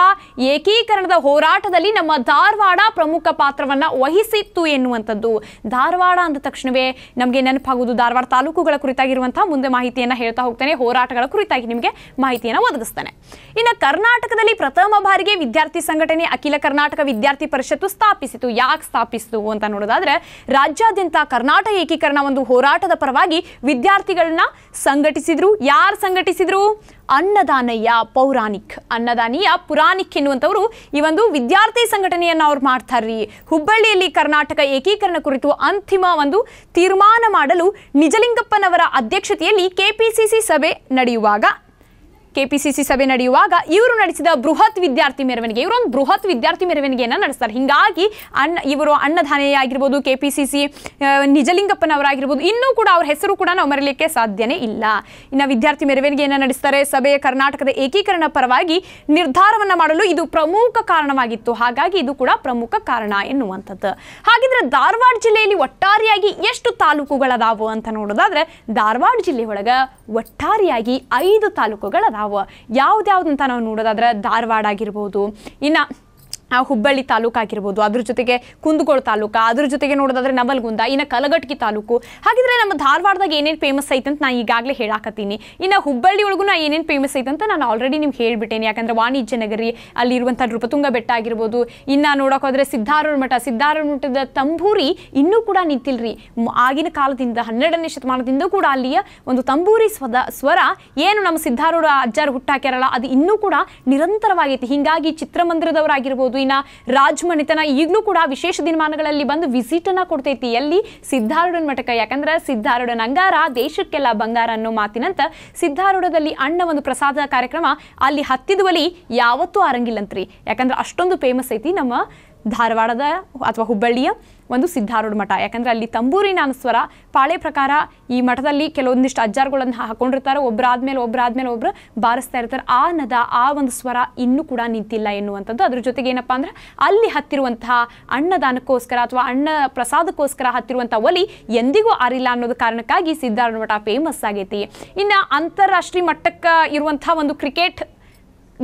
ಏಕೀಕರಣದ ಹೋರಾಟದಲ್ಲಿ ನಮ್ಮ ಧಾರವಾಡ ಪ್ರಮುಖ ಪಾತ್ರವನ್ನ ವಹಿಸಿತ್ತು ಎನ್ನುವಂಥದ್ದು ಧಾರವಾಡ ಅಂದ ತಕ್ಷಣವೇ ನಮಗೆ ನೆನಪಾಗುವುದು ಧಾರವಾಡ ತಾಲೂಕುಗಳ ಕುರಿತಾಗಿರುವಂತಹ ಮುಂದೆ ಮಾಹಿತಿಯನ್ನು ಹೇಳ್ತಾ ಹೋಗ್ತೇನೆ ಹೋರಾಟಗಳ ಕುರಿತಾಗಿ ನಿಮಗೆ ಮಾಹಿತಿಯನ್ನು ಒದಗಿಸ್ತಾನೆ ಇನ್ನು ಕರ್ನಾಟಕದಲ್ಲಿ ಪ್ರಥಮ ಬಾರಿಗೆ ವಿದ್ಯಾರ್ಥಿ ಸಂಘಟನೆ ಅಖಿಲ ಕರ್ನಾಟಕ ವಿದ್ಯಾರ್ಥಿ ಪರಿಷತ್ತು ಸ್ಥಾಪಿಸಿತು ಯಾಕೆ ಸ್ಥಾಪಿಸಿತು ಅಂತ ನೋಡೋದಾದ್ರೆ ರಾಜ್ಯಾದ್ಯಂತ ಕರ್ನಾಟಕ ಏಕೀಕರಣ ಒಂದು ಹೋರಾಟದ ಪರವಾಗಿ ವಿದ್ಯಾರ್ಥಿಗಳನ್ನ ಸಂಘಟಿಸಿದ್ರು ಯಾರು ಸಂಘಟಿಸಿದ್ರು ಅನ್ನದಾನಯ್ಯ ಪೌರಾಣಿಕ್ ಅನ್ನದಾನಯ್ಯ ಪುರಾಣಿಕ್ ಎನ್ನುವಂಥವರು ಈ ಒಂದು ವಿದ್ಯಾರ್ಥಿ ಸಂಘಟನೆಯನ್ನು ಅವ್ರು ಮಾಡ್ತಾರ್ರಿ ಹುಬ್ಬಳ್ಳಿಯಲ್ಲಿ ಕರ್ನಾಟಕ ಏಕೀಕರಣ ಕುರಿತು ಅಂತಿಮ ಒಂದು ತೀರ್ಮಾನ ಮಾಡಲು ನಿಜಲಿಂಗಪ್ಪನವರ ಅಧ್ಯಕ್ಷತೆಯಲ್ಲಿ ಕೆಪಿಸಿಸಿ ಸಭೆ ನಡೆಯುವಾಗ ಕೆಪಿಸಿಸಿ ಸಭೆ ನಡೆಯುವಾಗ ಇವರು ನಡೆಸಿದ ಬೃಹತ್ ವಿದ್ಯಾರ್ಥಿ ಮೆರವಣಿಗೆ ಇವರೊಂದು ಬೃಹತ್ ವಿದ್ಯಾರ್ಥಿ ಮೆರವಣಿಗೆಯನ್ನು ನಡೆಸ್ತಾರೆ ಹಿಂಗಾಗಿ ಅಣ್ಣ ಇವರು ಅಣ್ಣಧಾನೆಯ ಆಗಿರ್ಬೋದು ಕೆಪಿಸಿಸಿ ನಿಜಲಿಂಗಪ್ಪನವರಾಗಿರ್ಬೋದು ಇನ್ನೂ ಕೂಡ ಅವ್ರ ಹೆಸರು ಕೂಡ ನಾವು ಮರೆಯಲಿಕ್ಕೆ ಸಾಧ್ಯನೇ ಇಲ್ಲ ಇನ್ನು ವಿದ್ಯಾರ್ಥಿ ಮೆರವಣಿಗೆಯನ್ನು ನಡೆಸ್ತಾರೆ ಸಭೆಯ ಕರ್ನಾಟಕದ ಏಕೀಕರಣ ಪರವಾಗಿ ನಿರ್ಧಾರವನ್ನು ಮಾಡಲು ಇದು ಪ್ರಮುಖ ಕಾರಣವಾಗಿತ್ತು ಹಾಗಾಗಿ ಇದು ಕೂಡ ಪ್ರಮುಖ ಕಾರಣ ಎನ್ನುವಂಥದ್ದು ಹಾಗಿದ್ರೆ ಧಾರವಾಡ ಜಿಲ್ಲೆಯಲ್ಲಿ ಒಟ್ಟಾರೆಯಾಗಿ ಎಷ್ಟು ತಾಲೂಕುಗಳದಾವು ಅಂತ ನೋಡೋದಾದ್ರೆ ಧಾರವಾಡ ಜಿಲ್ಲೆ ಒಳಗೆ ಒಟ್ಟಾರೆಯಾಗಿ ಐದು ತಾಲೂಕುಗಳದಾವು ನಾವು ಅಂತ ನಾವು ನೋಡೋದಾದ್ರೆ ಧಾರವಾಡ ಆಗಿರ್ಬೋದು ಇನ್ನ ಹುಬ್ಬಳ್ಳಿ ತಾಲೂಕು ಆಗಿರ್ಬೋದು ಅದ್ರ ಜೊತೆಗೆ ಕುಂದಗೋಳ ತಾಲೂಕು ಅದ್ರ ಜೊತೆಗೆ ನೋಡೋದಾದ್ರೆ ನವಲ್ಗುಂದ ಇನ್ನು ಕಲಗಟ್ಟಿ ತಾಲೂಕು ಹಾಗಿದ್ರೆ ನಮ್ಮ ಧಾರವಾಡದಾಗ ಏನೇನು ಫೇಮಸ್ ಐತೆ ಅಂತ ನಾನು ಈಗಾಗಲೇ ಹೇಳಾಕತ್ತೀನಿ ಇನ್ನು ಹುಬ್ಬಳ್ಳಿ ಒಳಗೂ ನಾ ಏನೇನು ಫೇಮಸ್ ಐತೆ ಅಂತ ನಾನು ಆಲ್ರೆಡಿ ನಿಮ್ಗೆ ಹೇಳಿಬಿಟ್ಟೇನೆ ಯಾಕಂದ್ರೆ ವಾಣಿಜ್ಯ ನಗರಿ ಅಲ್ಲಿ ಅಲ್ಲಿರುವಂಥ ನೃಪತುಂಗ ಬೆಟ್ಟ ಆಗಿರ್ಬೋದು ಇನ್ನು ನೋಡೋಕೆ ಹೋದ್ರೆ ಮಠ ಸಿದ್ಧಾರೂಢ ಮಠದ ತಂಬೂರಿ ಇನ್ನೂ ಕೂಡ ನಿಂತಿಲ್ರಿ ಆಗಿನ ಕಾಲದಿಂದ ಹನ್ನೆರಡನೇ ಶತಮಾನದಿಂದ ಕೂಡ ಅಲ್ಲಿಯ ಒಂದು ತಂಬೂರಿ ಸ್ವದ ಸ್ವರ ಏನು ನಮ್ಮ ಸಿದ್ಧಾರೂಢ ಅಜ್ಜಾರು ಹುಟ್ಟಾಕ್ಯಾರಲ್ಲ ಅದು ಇನ್ನೂ ಕೂಡ ನಿರಂತರವಾಗೈತಿ ಹಿಂಗಾಗಿ ಚಿತ್ರಮಂದಿರದವರಾಗಿರ್ಬೋದು ಬೆಂಗಳೂರಿನ ರಾಜಮನೆತನ ಈಗಲೂ ಕೂಡ ವಿಶೇಷ ದಿನಮಾನಗಳಲ್ಲಿ ಬಂದು ವಿಸಿಟ್ ಅನ್ನ ಕೊಡ್ತೈತಿ ಎಲ್ಲಿ ಸಿದ್ಧಾರೂಢನ ಮಠಕ್ಕೆ ಯಾಕಂದ್ರೆ ಸಿದ್ಧಾರೂಢನ ಅಂಗಾರ ದೇಶಕ್ಕೆಲ್ಲ ಬಂಗಾರ ಅನ್ನೋ ಮಾತಿನಂತ ಸಿದ್ಧಾರೂಢದಲ್ಲಿ ಅಣ್ಣ ಒಂದು ಪ್ರಸಾದ ಕಾರ್ಯಕ್ರಮ ಅಲ್ಲಿ ಹತ್ತಿದ ಬಲಿ ಯಾವತ್ತೂ ಆರಂಗಿಲ್ಲಂತ್ರಿ ಯಾಕಂದ್ರೆ ಅಷ್ಟೊಂದು ಫೇಮಸ್ ಐತಿ ನಮ್ಮ ಧಾರವಾಡದ ಅಥವಾ ಹುಬ್ಬಳ್ಳಿಯ ಒಂದು ಸಿದ್ಧಾರೂಢ ಮಠ ಯಾಕಂದರೆ ಅಲ್ಲಿ ತಂಬೂರಿನ ಅನುಸ್ವರ ಪಾಳೆ ಪ್ರಕಾರ ಈ ಮಠದಲ್ಲಿ ಕೆಲವೊಂದಿಷ್ಟು ಅಜ್ಜಾರುಗಳನ್ನು ಹಾಕೊಂಡಿರ್ತಾರೆ ಒಬ್ಬರಾದ್ಮೇಲೆ ಒಬ್ಬರಾದ್ಮೇಲೆ ಒಬ್ಬರು ಬಾರಿಸ್ತಾ ಇರ್ತಾರೆ ಆ ನದ ಆ ಒಂದು ಸ್ವರ ಇನ್ನೂ ಕೂಡ ನಿಂತಿಲ್ಲ ಎನ್ನುವಂಥದ್ದು ಅದ್ರ ಜೊತೆಗೆ ಏನಪ್ಪ ಅಂದರೆ ಅಲ್ಲಿ ಹತ್ತಿರುವಂತಹ ಅನ್ನದಾನಕ್ಕೋಸ್ಕರ ಅಥವಾ ಅಣ್ಣ ಪ್ರಸಾದಕ್ಕೋಸ್ಕರ ಹತ್ತಿರುವಂಥ ಒಲಿ ಎಂದಿಗೂ ಆರಿಲ್ಲ ಅನ್ನೋದು ಕಾರಣಕ್ಕಾಗಿ ಸಿದ್ಧಾರೂಢ ಮಠ ಫೇಮಸ್ ಆಗೈತಿ ಇನ್ನು ಅಂತಾರಾಷ್ಟ್ರೀಯ ಮಟ್ಟಕ್ಕೆ ಇರುವಂಥ ಒಂದು ಕ್ರಿಕೆಟ್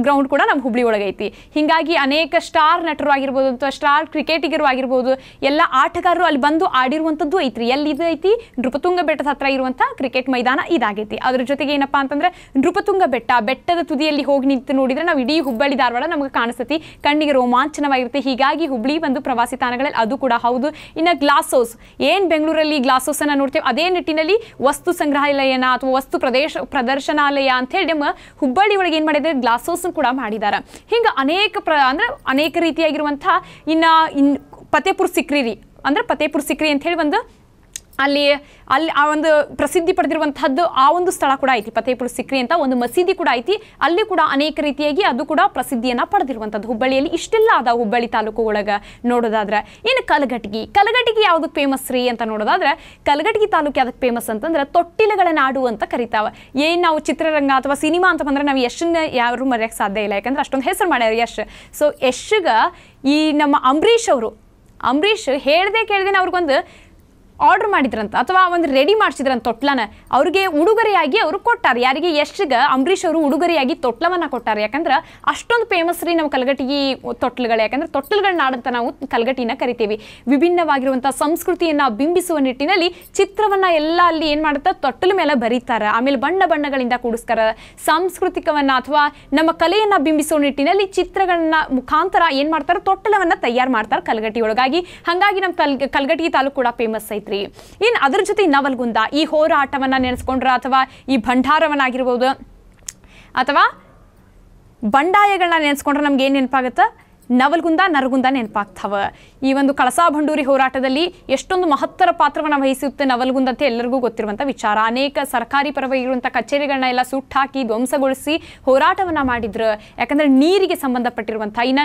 ಗ್ರೌಂಡ್ ಕೂಡ ನಮ್ಮ ಹುಬ್ಳಿ ಒಳಗೆ ಐತಿ ಹೀಗಾಗಿ ಅನೇಕ ಸ್ಟಾರ್ ನಟರು ಆಗಿರ್ಬೋದು ಅಥವಾ ಸ್ಟಾರ್ ಕ್ರಿಕೆಟಿಗರು ಆಗಿರ್ಬೋದು ಎಲ್ಲ ಆಟಗಾರರು ಅಲ್ಲಿ ಬಂದು ಆಡಿರುವಂಥದ್ದು ಐತ್ರಿ ಎಲ್ಲಿ ಇದು ಐತಿ ನೃಪತುಂಗ ಬೆಟ್ಟದ ಹತ್ರ ಇರುವಂಥ ಕ್ರಿಕೆಟ್ ಮೈದಾನ ಇದಾಗೈತಿ ಅದ್ರ ಜೊತೆಗೆ ಏನಪ್ಪ ಅಂತಂದ್ರೆ ನೃಪತುಂಗ ಬೆಟ್ಟ ಬೆಟ್ಟದ ತುದಿಯಲ್ಲಿ ಹೋಗಿ ನಿಂತು ನೋಡಿದ್ರೆ ನಾವು ಇಡೀ ಹುಬ್ಬಳ್ಳಿ ಧಾರವಾಡ ನಮಗೆ ಕಾಣಿಸ್ತತಿ ಕಣ್ಣಿಗೆ ರೋಮಾಂಚನವಾಗಿರುತ್ತೆ ಹೀಗಾಗಿ ಹುಬ್ಳಿ ಬಂದು ಪ್ರವಾಸಿ ತಾಣಗಳಲ್ಲಿ ಅದು ಕೂಡ ಹೌದು ಇನ್ನು ಗ್ಲಾಸ್ ಹೌಸ್ ಏನು ಬೆಂಗಳೂರಲ್ಲಿ ಗ್ಲಾಸ್ ಹೌಸನ್ನು ನೋಡ್ತೇವೆ ಅದೇ ನಿಟ್ಟಿನಲ್ಲಿ ವಸ್ತು ಸಂಗ್ರಹಾಲಯನ ಅಥವಾ ವಸ್ತು ಪ್ರದೇಶ ಪ್ರದರ್ಶನಾಲಯ ಅಂತ ಹೇಳಿ ನಮ್ಮ ಹುಬ್ಬಳ್ಳಿ ಒಳಗೆ ಏನು ಮಾಡಿದ್ರೆ ಗ್ಲಾಸ್ ಹೌಸ್ ಕೆಲಸವೂ ಕೂಡ ಮಾಡಿದಾರ ಹಿಂಗೆ ಅನೇಕ ಪ್ರ ಅಂದ್ರೆ ಅನೇಕ ರೀತಿಯಾಗಿರುವಂಥ ಇನ್ನು ಇನ್ ಫತೇಪುರ್ ಸಿಕ್ರಿ ರೀ ಅಂದರೆ ಫತೇಪುರ್ ಸಿಕ್ರಿ ಅಂತ ಹೇಳಿ ಒಂದು ಅಲ್ಲಿ ಅಲ್ಲಿ ಆ ಒಂದು ಪ್ರಸಿದ್ಧಿ ಪಡೆದಿರುವಂತಹದ್ದು ಆ ಒಂದು ಸ್ಥಳ ಕೂಡ ಐತಿ ಫತೇಪುರ್ ಸಿಕ್ರಿ ಅಂತ ಒಂದು ಮಸೀದಿ ಕೂಡ ಐತಿ ಅಲ್ಲಿ ಕೂಡ ಅನೇಕ ರೀತಿಯಾಗಿ ಅದು ಕೂಡ ಪ್ರಸಿದ್ಧಿಯನ್ನು ಪಡೆದಿರುವಂಥದ್ದು ಹುಬ್ಬಳ್ಳಿಯಲ್ಲಿ ಇಷ್ಟೆಲ್ಲ ಅದ ಹುಬ್ಬಳ್ಳಿ ತಾಲೂಕು ಒಳಗೆ ನೋಡೋದಾದ್ರೆ ಏನು ಕಲಘಟಗಿ ಕಲಘಟಗಿ ಯಾವುದಕ್ಕೆ ಫೇಮಸ್ ರೀ ಅಂತ ನೋಡೋದಾದ್ರೆ ಕಲಘಟಗಿ ತಾಲೂಕು ಯಾವುದಕ್ಕೆ ಫೇಮಸ್ ಅಂತಂದ್ರೆ ತೊಟ್ಟಿಲುಗಳ ನಾಡು ಅಂತ ಕರಿತಾವ ಏನು ನಾವು ಚಿತ್ರರಂಗ ಅಥವಾ ಸಿನಿಮಾ ಅಂತ ಬಂದರೆ ನಾವು ಯಶನ್ನ ಯಾರು ಮರೆಯೋಕ್ಕೆ ಸಾಧ್ಯ ಇಲ್ಲ ಯಾಕಂದ್ರೆ ಅಷ್ಟೊಂದು ಹೆಸರು ಮಾಡ್ಯಾರ ಯಶ್ ಸೊ ಯಶ್ಗ ಈ ನಮ್ಮ ಅಂಬರೀಷ್ ಅವರು ಅಂಬರೀಷ್ ಹೇಳ್ದೆ ಕೇಳ್ದೇನೆ ಅವ್ರಿಗೊಂದು ಆರ್ಡರ್ ಮಾಡಿದ್ರಂತ ಅಥವಾ ಒಂದು ರೆಡಿ ಮಾಡಿಸಿದ್ರಂತ ತೊಟ್ಲನ ಅವ್ರಿಗೆ ಉಡುಗೊರೆಯಾಗಿ ಅವರು ಕೊಟ್ಟಾರೆ ಯಾರಿಗೆ ಎಷ್ಟಿಗೆ ಅಂಬರೀಷ್ ಅವರು ಉಡುಗೊರೆಯಾಗಿ ತೊಟ್ಲವನ್ನು ಕೊಟ್ಟಾರೆ ಯಾಕಂದ್ರೆ ಅಷ್ಟೊಂದು ಫೇಮಸ್ ರೀ ನಾವು ಕಲಗಟ್ಟಿಗೆ ತೊಟ್ಲುಗಳು ಯಾಕಂದ್ರೆ ತೊಟ್ಲುಗಳನ್ನಾಡಂತ ನಾವು ಕಲಗಟ್ಟಿನ ಕರಿತೀವಿ ವಿಭಿನ್ನವಾಗಿರುವಂಥ ಸಂಸ್ಕೃತಿಯನ್ನು ಬಿಂಬಿಸುವ ನಿಟ್ಟಿನಲ್ಲಿ ಚಿತ್ರವನ್ನು ಎಲ್ಲ ಅಲ್ಲಿ ಏನು ಮಾಡುತ್ತಾ ತೊಟ್ಟಲು ಮೇಲೆ ಬರೀತಾರೆ ಆಮೇಲೆ ಬಣ್ಣ ಬಣ್ಣಗಳಿಂದ ಕೂಡಿಸ್ತಾರೆ ಸಾಂಸ್ಕೃತಿಕವನ್ನು ಅಥವಾ ನಮ್ಮ ಕಲೆಯನ್ನು ಬಿಂಬಿಸುವ ನಿಟ್ಟಿನಲ್ಲಿ ಚಿತ್ರಗಳನ್ನ ಮುಖಾಂತರ ಏನು ಮಾಡ್ತಾರೆ ತೊಟ್ಟಲವನ್ನ ತಯಾರು ಮಾಡ್ತಾರೆ ಕಲಗಟ್ಟಿ ಒಳಗಾಗಿ ಹಾಗಾಗಿ ನಮ್ಮ ಕಲ್ ಕಲಗಟ್ಟಿ ತಾಲೂಕು ಕೂಡ ಫೇಮಸ್ ಐತೆ ಇನ್ ಇನ್ ಅದ್ರ ಜೊತೆ ನವಲ್ಗುಂದ ಈ ಹೋರಾಟವನ್ನ ನೆನೆಸ್ಕೊಂಡ್ರ ಅಥವಾ ಈ ಭಂಡಾರವನ್ನಾಗಿರ್ಬೋದು ಅಥವಾ ಬಂಡಾಯಗಳನ್ನ ನೆನೆಸ್ಕೊಂಡ್ರೆ ನಮ್ಗೆ ಏನು ನೆನಪಾಗುತ್ತೆ ನವಲ್ಗುಂದ ನರಗುಂದ ನೆನಪಾಗ್ತಾವ ಈ ಒಂದು ಕಳಸಾ ಬಂಡೂರಿ ಹೋರಾಟದಲ್ಲಿ ಎಷ್ಟೊಂದು ಮಹತ್ತರ ಪಾತ್ರವನ್ನು ವಹಿಸುತ್ತೆ ನವಲ್ಗುಂದ ಅಂತ ಎಲ್ಲರಿಗೂ ಗೊತ್ತಿರುವಂಥ ವಿಚಾರ ಅನೇಕ ಸರ್ಕಾರಿ ಪರವಾಗಿರುವಂಥ ಕಚೇರಿಗಳನ್ನ ಎಲ್ಲ ಸುಟ್ಟಾಕಿ ಧ್ವಂಸಗೊಳಿಸಿ ಹೋರಾಟವನ್ನ ಮಾಡಿದ್ರು ಯಾಕಂದ್ರೆ ನೀರಿಗೆ ಸಂಬಂಧಪಟ್ಟಿರುವಂಥ ಇನ್ನ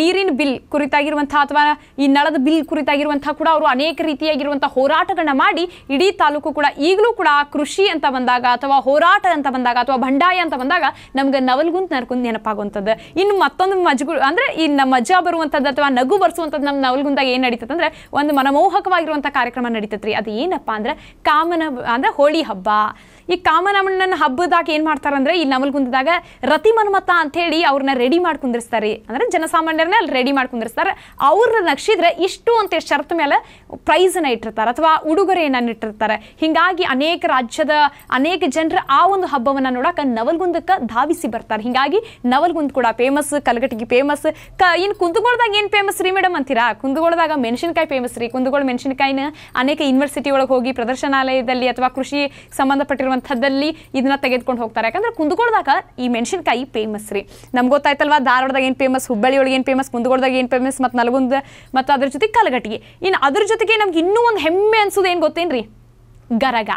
ನೀರಿನ ಬಿಲ್ ಕುರಿತಾಗಿರುವಂಥ ಅಥವಾ ಈ ನಳದ ಬಿಲ್ ಕುರಿತಾಗಿರುವಂಥ ಕೂಡ ಅವರು ಅನೇಕ ರೀತಿಯಾಗಿರುವಂಥ ಹೋರಾಟಗಳನ್ನ ಮಾಡಿ ಇಡೀ ತಾಲೂಕು ಕೂಡ ಈಗಲೂ ಕೂಡ ಕೃಷಿ ಅಂತ ಬಂದಾಗ ಅಥವಾ ಹೋರಾಟ ಅಂತ ಬಂದಾಗ ಅಥವಾ ಬಂಡಾಯ ಅಂತ ಬಂದಾಗ ನಮ್ಗೆ ನವಲ್ಗುಂದ ನರಗುಂದ ನೆನಪಾಗುವಂಥದ್ದು ಇನ್ನು ಮತ್ತೊಂದು ಮಜ್ಗು ಅಂದ್ರೆ ಈ ನಮ್ಮ ಮಜಾ ಬರುವಂಥದ್ದು ಅಥವಾ ನಗು ಬರ್ಸುವಂಥದ್ದು ನಮ್ಮ ನವಲ್ಗುಂದ ಏನು ನಡೀತದೆ ಅಂದರೆ ಒಂದು ಮನಮೋಹಕವಾಗಿರುವಂಥ ಕಾರ್ಯಕ್ರಮ ನಡೀತತ್ರಿ ಅದ ಅದು ಏನಪ್ಪ ಅಂದ್ರೆ ಕಾಮನ ಅಂದ್ರೆ ಹೋಳಿ ಹಬ್ಬ ಈ ಕಾಮನಮ್ಮಣ್ಣನ ಹಬ್ಬದಾಗ ಏನು ಮಾಡ್ತಾರಂದ್ರೆ ಈ ನಮಲ್ಗುಂದದಾಗ ರತಿ ಮನ್ಮತ ಅಂತ ಹೇಳಿ ಅವ್ರನ್ನ ರೆಡಿ ಮಾಡಿ ಕುಂದಿರ್ಸ್ತಾರೆ ಅಂದ್ರೆ ಜನಸಾಮಾನ್ಯರನ್ನ ಅಲ್ಲಿ ರೆಡಿ ಮಾಡಿ ಕುಂದಿರ್ಸ್ತಾರೆ ಅವ್ರನ್ನ ನಕ್ಷಿದ್ರೆ ಇಷ್ಟು ಅಂತ ಷರತ್ ಮೇಲೆ ಪ್ರೈಸ್ ಅನ್ನ ಇಟ್ಟಿರ್ತಾರೆ ಅಥವಾ ಉಡುಗೊರೆಯನ್ನ ಇಟ್ಟಿರ್ತಾರೆ ಹಿಂಗಾಗಿ ಅನೇಕ ರಾಜ್ಯದ ಅನೇಕ ಜನರ ಆ ಒಂದು ಹಬ್ಬವನ್ನ ನೋಡಕ್ಕ ನವಲ್ಗುಂದಕ್ಕೆ ಧಾವಿಸಿ ಬರ್ತಾರೆ ಹಿಂಗಾಗಿ ನವಲ್ಗುಂದ್ ಕೂಡ ಫೇಮಸ್ ಕಲಗಟಗಿ ಫೇಮಸ್ ಕ ಇನ್ ಕುಂದಗೋಳದಾಗ ಏನು ಫೇಮಸ್ ರೀ ಮೇಡಮ್ ಅಂತೀರಾ ಕುಂದಗೋಳದಾಗ ಮೆಣಸಿನಕಾಯಿ ಫೇಮಸ್ ರೀ ಕುಂದಗೋಳ ಮೆಣಸಿನಕಾಯಿನ ಅನೇಕ ಯೂನಿವರ್ಸಿಟಿ ಒಳಗೆ ಹೋಗಿ ಪ್ರದರ್ಶನಾಲಯದಲ್ಲಿ ಅಥವಾ ಕೃಷಿ ಸಂಬಂಧಪಟ್ಟಿರುವ ಅನ್ನುವಂಥದ್ದಲ್ಲಿ ಇದನ್ನ ತೆಗೆದುಕೊಂಡು ಹೋಗ್ತಾರೆ ಯಾಕಂದ್ರೆ ಕುಂದಗೋಳದಾಗ ಈ ಮೆಣಸಿನಕಾಯಿ ಫೇಮಸ್ ರೀ ನಮ್ಗೆ ಗೊತ್ತಾಯ್ತಲ್ವಾ ಧಾರವಾಡದಾಗ ಏನು ಫೇಮಸ್ ಹುಬ್ಬಳ್ಳಿ ಒಳಗೆ ಏನು ಫೇಮಸ್ ಕುಂದಗೋಳದಾಗ ಏನು ಫೇಮಸ್ ಮತ್ತು ನಲಗುಂದ ಮತ್ತು ಅದ್ರ ಜೊತೆ ಕಲಗಟ್ಟಿಗೆ ಇನ್ನು ಅದ್ರ ಜೊತೆಗೆ ನಮ್ಗೆ ಇನ್ನೂ ಒಂದು ಹೆಮ್ಮೆ ಅನ್ಸೋದು ಏನು ಗೊತ್ತೇನ್ರಿ ಗರಗ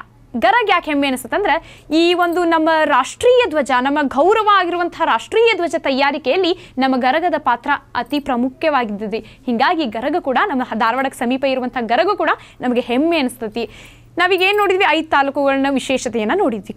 ಗರಗ ಯಾಕೆ ಹೆಮ್ಮೆ ಅಂದ್ರೆ ಈ ಒಂದು ನಮ್ಮ ರಾಷ್ಟ್ರೀಯ ಧ್ವಜ ನಮ್ಮ ಗೌರವ ಆಗಿರುವಂತಹ ರಾಷ್ಟ್ರೀಯ ಧ್ವಜ ತಯಾರಿಕೆಯಲ್ಲಿ ನಮ್ಮ ಗರಗದ ಪಾತ್ರ ಅತಿ ಪ್ರಾಮುಖ್ಯವಾಗಿದ್ದದೆ ಹಿಂಗಾಗಿ ಗರಗ ಕೂಡ ನಮ್ಮ ಧಾರವಾಡಕ್ಕೆ ಸಮೀಪ ಇರುವಂತಹ ಗರಗ ಕೂಡ ನಮಗೆ ಹೆಮ್ಮೆ ಅನಿಸ್ತತಿ ನಾವೀಗ ಏನು ನೋಡಿದ್ವಿ ಐದು ತಾಲೂಕುಗಳನ್ನ ವಿಶೇಷತೆಯನ್ನು ನೋಡಿದ್ವಿ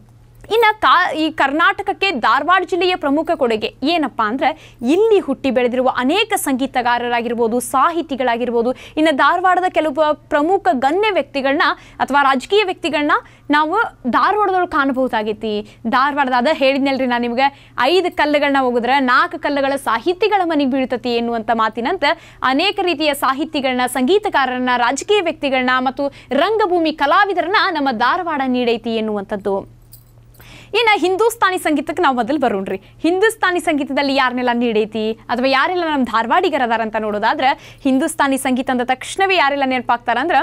ಇನ್ನು ಕಾ ಈ ಕರ್ನಾಟಕಕ್ಕೆ ಧಾರವಾಡ ಜಿಲ್ಲೆಯ ಪ್ರಮುಖ ಕೊಡುಗೆ ಏನಪ್ಪ ಅಂದರೆ ಇಲ್ಲಿ ಹುಟ್ಟಿ ಬೆಳೆದಿರುವ ಅನೇಕ ಸಂಗೀತಗಾರರಾಗಿರ್ಬೋದು ಸಾಹಿತಿಗಳಾಗಿರ್ಬೋದು ಇನ್ನು ಧಾರವಾಡದ ಕೆಲವು ಪ್ರಮುಖ ಗಣ್ಯ ವ್ಯಕ್ತಿಗಳನ್ನ ಅಥವಾ ರಾಜಕೀಯ ವ್ಯಕ್ತಿಗಳನ್ನ ನಾವು ಧಾರವಾಡದೊಳಗೆ ಕಾಣಬಹುದಾಗೈತಿ ಧಾರವಾಡದಾದ ಹೇಳಿದ್ನಲ್ರಿ ನಾನು ನಿಮಗೆ ಐದು ಕಲ್ಲುಗಳನ್ನ ಹೋಗಿದ್ರೆ ನಾಲ್ಕು ಕಲ್ಲುಗಳ ಸಾಹಿತಿಗಳ ಮನೆಗೆ ಬೀಳ್ತತಿ ಎನ್ನುವಂಥ ಮಾತಿನಂತೆ ಅನೇಕ ರೀತಿಯ ಸಾಹಿತಿಗಳನ್ನ ಸಂಗೀತಗಾರರನ್ನ ರಾಜಕೀಯ ವ್ಯಕ್ತಿಗಳನ್ನ ಮತ್ತು ರಂಗಭೂಮಿ ಕಲಾವಿದರನ್ನ ನಮ್ಮ ಧಾರವಾಡ ನೀಡೈತಿ ಎನ್ನುವಂಥದ್ದು ಇನ್ನು ಹಿಂದೂಸ್ತಾನಿ ಸಂಗೀತಕ್ಕೆ ನಾವು ಮೊದಲು ಬರೋಣ್ರಿ ಹಿಂದೂಸ್ತಾನಿ ಸಂಗೀತದಲ್ಲಿ ಯಾರನ್ನೆಲ್ಲ ನೀಡೈತಿ ಅಥವಾ ಯಾರೆಲ್ಲ ನಮ್ಮ ಅಂತ ನೋಡೋದಾದ್ರೆ ಹಿಂದೂಸ್ತಾನಿ ಸಂಗೀತ ಅಂದ ತಕ್ಷಣವೇ ಯಾರೆಲ್ಲ ಅಂದ್ರೆ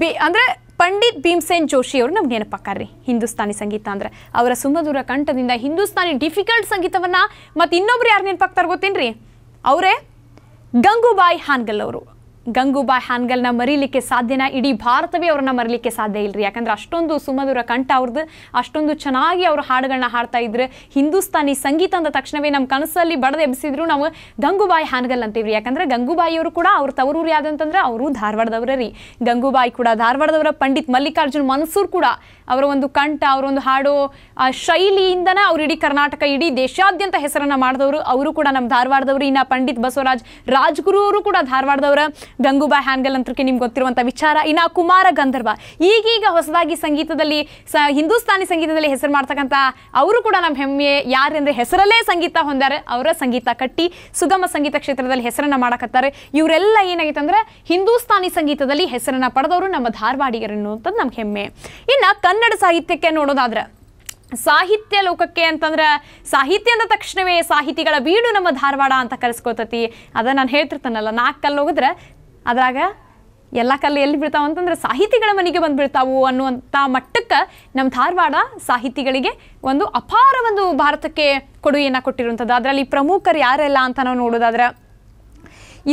ಬಿ ಅಂದ್ರೆ ಪಂಡಿತ್ ಭೀಮ್ಸೇನ್ ಜೋಶಿ ಅವರು ನಮ್ಗೆ ನೆನಪಾಕಾರ್ರಿ ಹಿಂದೂಸ್ತಾನಿ ಸಂಗೀತ ಅಂದ್ರೆ ಅವರ ಸುಮಧುರ ಕಂಠದಿಂದ ಹಿಂದೂಸ್ತಾನಿ ಡಿಫಿಕಲ್ಟ್ ಸಂಗೀತವನ್ನ ಮತ್ತೆ ಇನ್ನೊಬ್ರು ಯಾರು ನೆನಪಾಗ್ತಾರೆ ಗೊತ್ತೇನ್ರಿ ಅವರೇ ಗಂಗೂಬಾಯಿ ಹಾನ್ಗಲ್ ಅವರು ಗಂಗೂಬಾಯ್ ಹಾನ್ಗಲ್ನ ಮರೀಲಿಕ್ಕೆ ಸಾಧ್ಯನ ಇಡೀ ಭಾರತವೇ ಅವ್ರನ್ನ ಮರೀಲಿಕ್ಕೆ ಸಾಧ್ಯ ಇಲ್ಲರಿ ಯಾಕಂದ್ರೆ ಅಷ್ಟೊಂದು ಸುಮಧುರ ಕಂಠ ಅವ್ರದ್ದು ಅಷ್ಟೊಂದು ಚೆನ್ನಾಗಿ ಅವರು ಹಾಡುಗಳನ್ನ ಹಾಡ್ತಾ ಇದ್ರು ಹಿಂದೂಸ್ತಾನಿ ಸಂಗೀತ ಅಂದ ತಕ್ಷಣವೇ ನಮ್ಮ ಕನಸಲ್ಲಿ ಬಡದ ಎಬ್ಬಿಸಿದ್ರು ನಾವು ಗಂಗೂಬಾಯ್ ಹಾನ್ಗಲ್ ಅಂತೀವ್ರಿ ಯಾಕಂದ್ರೆ ಗಂಗೂಬಾಯಿಯವರು ಕೂಡ ಅವ್ರ ತವರೂರು ಯಾವ್ದಂತಂದ್ರೆ ಅವರು ಧಾರವಾಡದವರ ರೀ ಗಂಗೂಬಾಯಿ ಕೂಡ ಧಾರವಾಡದವರ ಪಂಡಿತ್ ಮಲ್ಲಿಕಾರ್ಜುನ್ ಮನ್ಸೂರ್ ಕೂಡ ಅವರ ಒಂದು ಕಂಠ ಅವರೊಂದು ಹಾಡು ಆ ಶೈಲಿಯಿಂದನೇ ಅವ್ರು ಇಡೀ ಕರ್ನಾಟಕ ಇಡೀ ದೇಶಾದ್ಯಂತ ಹೆಸರನ್ನು ಮಾಡಿದವರು ಅವರು ಕೂಡ ನಮ್ಮ ಧಾರವಾಡದವರು ಇನ್ನು ಪಂಡಿತ್ ಬಸವರಾಜ್ ರಾಜ್ಗುರು ಅವರು ಕೂಡ ಧಾರವಾಡದವರ ಗಂಗೂಬಾಯಿ ಹ್ಯಾನ್ಗಲ್ ಅಂತಕ್ಕೆ ನಿಮ್ಗೆ ಗೊತ್ತಿರುವಂಥ ವಿಚಾರ ಇನ್ನು ಕುಮಾರ ಗಂಧರ್ವ ಈಗೀಗ ಹೊಸದಾಗಿ ಸಂಗೀತದಲ್ಲಿ ಸ ಹಿಂದೂಸ್ತಾನಿ ಸಂಗೀತದಲ್ಲಿ ಹೆಸರು ಮಾಡ್ತಕ್ಕಂಥ ಅವರು ಕೂಡ ನಮ್ಮ ಹೆಮ್ಮೆ ಯಾರೆಂದರೆ ಹೆಸರಲ್ಲೇ ಸಂಗೀತ ಹೊಂದಾರೆ ಅವರ ಸಂಗೀತ ಕಟ್ಟಿ ಸುಗಮ ಸಂಗೀತ ಕ್ಷೇತ್ರದಲ್ಲಿ ಹೆಸರನ್ನು ಮಾಡಕತ್ತಾರೆ ಇವರೆಲ್ಲ ಏನಾಗಿತ್ತು ಅಂದ್ರೆ ಹಿಂದೂಸ್ತಾನಿ ಸಂಗೀತದಲ್ಲಿ ಹೆಸರನ್ನು ಪಡೆದವರು ನಮ್ಮ ಧಾರವಾಡಿಗರು ಅನ್ನುವಂಥದ್ದು ನಮ್ಗೆ ಹೆಮ್ಮೆ ಇನ್ನು ಕನ್ನಡ ಸಾಹಿತ್ಯಕ್ಕೆ ನೋಡೋದಾದ್ರೆ ಸಾಹಿತ್ಯ ಲೋಕಕ್ಕೆ ಅಂತಂದ್ರೆ ಸಾಹಿತ್ಯ ಅಂದ ತಕ್ಷಣವೇ ಸಾಹಿತಿಗಳ ಬೀಡು ನಮ್ಮ ಧಾರವಾಡ ಅಂತ ಕರೆಸ್ಕೋತತಿ ಅದ ನಾನು ಹೇಳ್ತಿರ್ತಾನಲ್ಲ ನಾಲ್ಕು ಕಲ್ಲು ಹೋಗಿದ್ರೆ ಅದರಾಗ ಎಲ್ಲ ಕಲ್ಲು ಎಲ್ಲಿ ಬಿಡ್ತಾವ ಅಂತಂದ್ರೆ ಸಾಹಿತಿಗಳ ಮನೆಗೆ ಬಂದು ಬಿಡ್ತಾವು ಅನ್ನುವಂಥ ಮಟ್ಟಕ್ಕೆ ನಮ್ಮ ಧಾರವಾಡ ಸಾಹಿತಿಗಳಿಗೆ ಒಂದು ಅಪಾರ ಒಂದು ಭಾರತಕ್ಕೆ ಕೊಡುಗೆಯನ್ನು ಕೊಟ್ಟಿರುವಂಥದ್ದು ಅದರಲ್ಲಿ ಪ್ರಮುಖರು ಯಾರೆಲ್ಲ ಅಂತ ನಾವು ನೋಡೋದಾದ್ರೆ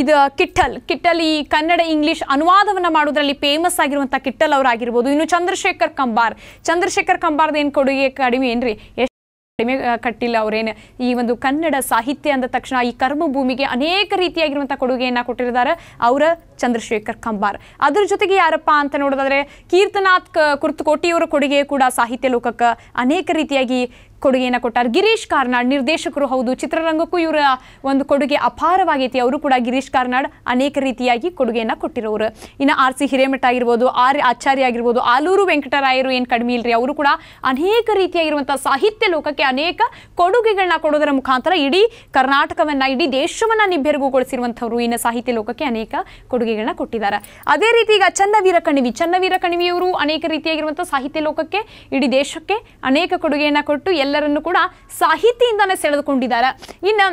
ಇದು ಕಿಟ್ಟಲ್ ಕಿಟ್ಟಲ್ ಈ ಕನ್ನಡ ಇಂಗ್ಲೀಷ್ ಅನುವಾದವನ್ನು ಮಾಡೋದ್ರಲ್ಲಿ ಫೇಮಸ್ ಆಗಿರುವಂಥ ಕಿಟ್ಟಲ್ ಅವರಾಗಿರ್ಬೋದು ಇನ್ನು ಚಂದ್ರಶೇಖರ್ ಕಂಬಾರ್ ಚಂದ್ರಶೇಖರ್ ಕಂಬಾರ್ದು ಏನು ಕೊಡುಗೆ ಕಡಿಮೆ ಏನ್ರಿ ಕಡಿಮೆ ಕಟ್ಟಿಲ್ಲ ಅವರೇನು ಈ ಒಂದು ಕನ್ನಡ ಸಾಹಿತ್ಯ ಅಂದ ತಕ್ಷಣ ಈ ಕರ್ಮಭೂಮಿಗೆ ಅನೇಕ ರೀತಿಯಾಗಿರುವಂಥ ಕೊಡುಗೆಯನ್ನು ಕೊಟ್ಟಿದ್ದಾರೆ ಅವರ ಚಂದ್ರಶೇಖರ್ ಕಂಬಾರ್ ಅದ್ರ ಜೊತೆಗೆ ಯಾರಪ್ಪ ಅಂತ ನೋಡೋದಾದ್ರೆ ಕೀರ್ತನಾಥ್ ಕುರ್ತುಕೋಟಿಯವರ ಕೊಡುಗೆ ಕೂಡ ಸಾಹಿತ್ಯ ಲೋಕಕ್ಕೆ ಅನೇಕ ರೀತಿಯಾಗಿ ಕೊಡುಗೆಯನ್ನು ಕೊಟ್ಟಾರೆ ಗಿರೀಶ್ ಕಾರ್ನಾಡ್ ನಿರ್ದೇಶಕರು ಹೌದು ಚಿತ್ರರಂಗಕ್ಕೂ ಇವರ ಒಂದು ಕೊಡುಗೆ ಅಪಾರವಾಗೈತಿ ಅವರು ಕೂಡ ಗಿರೀಶ್ ಕಾರ್ನಾಡ್ ಅನೇಕ ರೀತಿಯಾಗಿ ಕೊಡುಗೆಯನ್ನು ಕೊಟ್ಟಿರೋರು ಇನ್ನು ಆರ್ ಸಿ ಹಿರೇಮಠ ಆಗಿರ್ಬೋದು ಆರ್ ಆಚಾರ್ಯ ಆಗಿರ್ಬೋದು ಆಲೂರು ವೆಂಕಟರಾಯರು ಏನು ಕಡಿಮೆ ಇಲ್ರಿ ಅವರು ಕೂಡ ಅನೇಕ ರೀತಿಯಾಗಿರುವಂಥ ಸಾಹಿತ್ಯ ಲೋಕಕ್ಕೆ ಅನೇಕ ಕೊಡುಗೆಗಳನ್ನ ಕೊಡೋದರ ಮುಖಾಂತರ ಇಡೀ ಕರ್ನಾಟಕವನ್ನು ಇಡೀ ದೇಶವನ್ನು ನಿಬ್ಬೆರಗುಗೊಳಿಸಿರುವಂಥವ್ರು ಇನ್ನು ಸಾಹಿತ್ಯ ಲೋಕಕ್ಕೆ ಅನೇಕ ಕೊಡುಗೆಗಳನ್ನ ಕೊಟ್ಟಿದ್ದಾರೆ ಅದೇ ರೀತಿ ಈಗ ಚನ್ನವೀರ ಕಣಿವಿ ಚನ್ನವೀರ ಕಣಿವಿಯವರು ಅನೇಕ ರೀತಿಯಾಗಿರುವಂಥ ಸಾಹಿತ್ಯ ಲೋಕಕ್ಕೆ ಇಡೀ ದೇಶಕ್ಕೆ ಅನೇಕ ಕೊಡುಗೆಯನ್ನು ಕೊಟ್ಟು ಎಲ್ಲರನ್ನು ಕೂಡ ಸಾಹಿತಿಯಿಂದನೇ ಸೆಳೆದುಕೊಂಡಿದ್ದಾರೆ ಇನ್ನು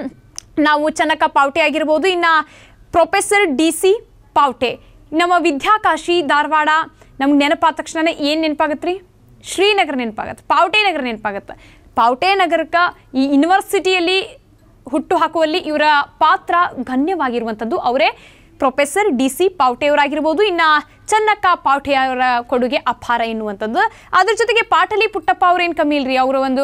ನಾವು ಚನ್ನಕ ಪಾವಟೆ ಆಗಿರ್ಬೋದು ಇನ್ನು ಪ್ರೊಫೆಸರ್ ಡಿ ಸಿ ಪಾವಟೆ ನಮ್ಮ ವಿದ್ಯಾಕಾಶಿ ಧಾರವಾಡ ನಮ್ಗೆ ನೆನಪಾದ ತಕ್ಷಣ ಏನು ನೆನಪಾಗತ್ತೆ ರೀ ಶ್ರೀನಗರ ನೆನಪಾಗತ್ತೆ ಪಾವಟೆ ನಗರ ನೆನಪಾಗತ್ತೆ ಪಾವಟೆ ನಗರಕ್ಕೆ ಈ ಯೂನಿವರ್ಸಿಟಿಯಲ್ಲಿ ಹುಟ್ಟು ಹಾಕುವಲ್ಲಿ ಇವರ ಪಾತ್ರ ಗಣ್ಯವಾಗಿರುವಂಥದ್ದು ಅವರೇ ಪ್ರೊಫೆಸರ್ ಡಿ ಸಿ ಪಾವಟೆಯವರಾಗಿರ್ಬೋದು ಇನ್ನು ಚನ್ನಕ್ಕ ಪಾವಟೆಯವರ ಕೊಡುಗೆ ಅಪಾರ ಎನ್ನುವಂಥದ್ದು ಅದ್ರ ಜೊತೆಗೆ ಪಾಟಲಿ ಪುಟ್ಟಪ್ಪ ಅವ್ರೇನು ಕಮ್ಮಿ ಇಲ್ರಿ ಅವರ ಒಂದು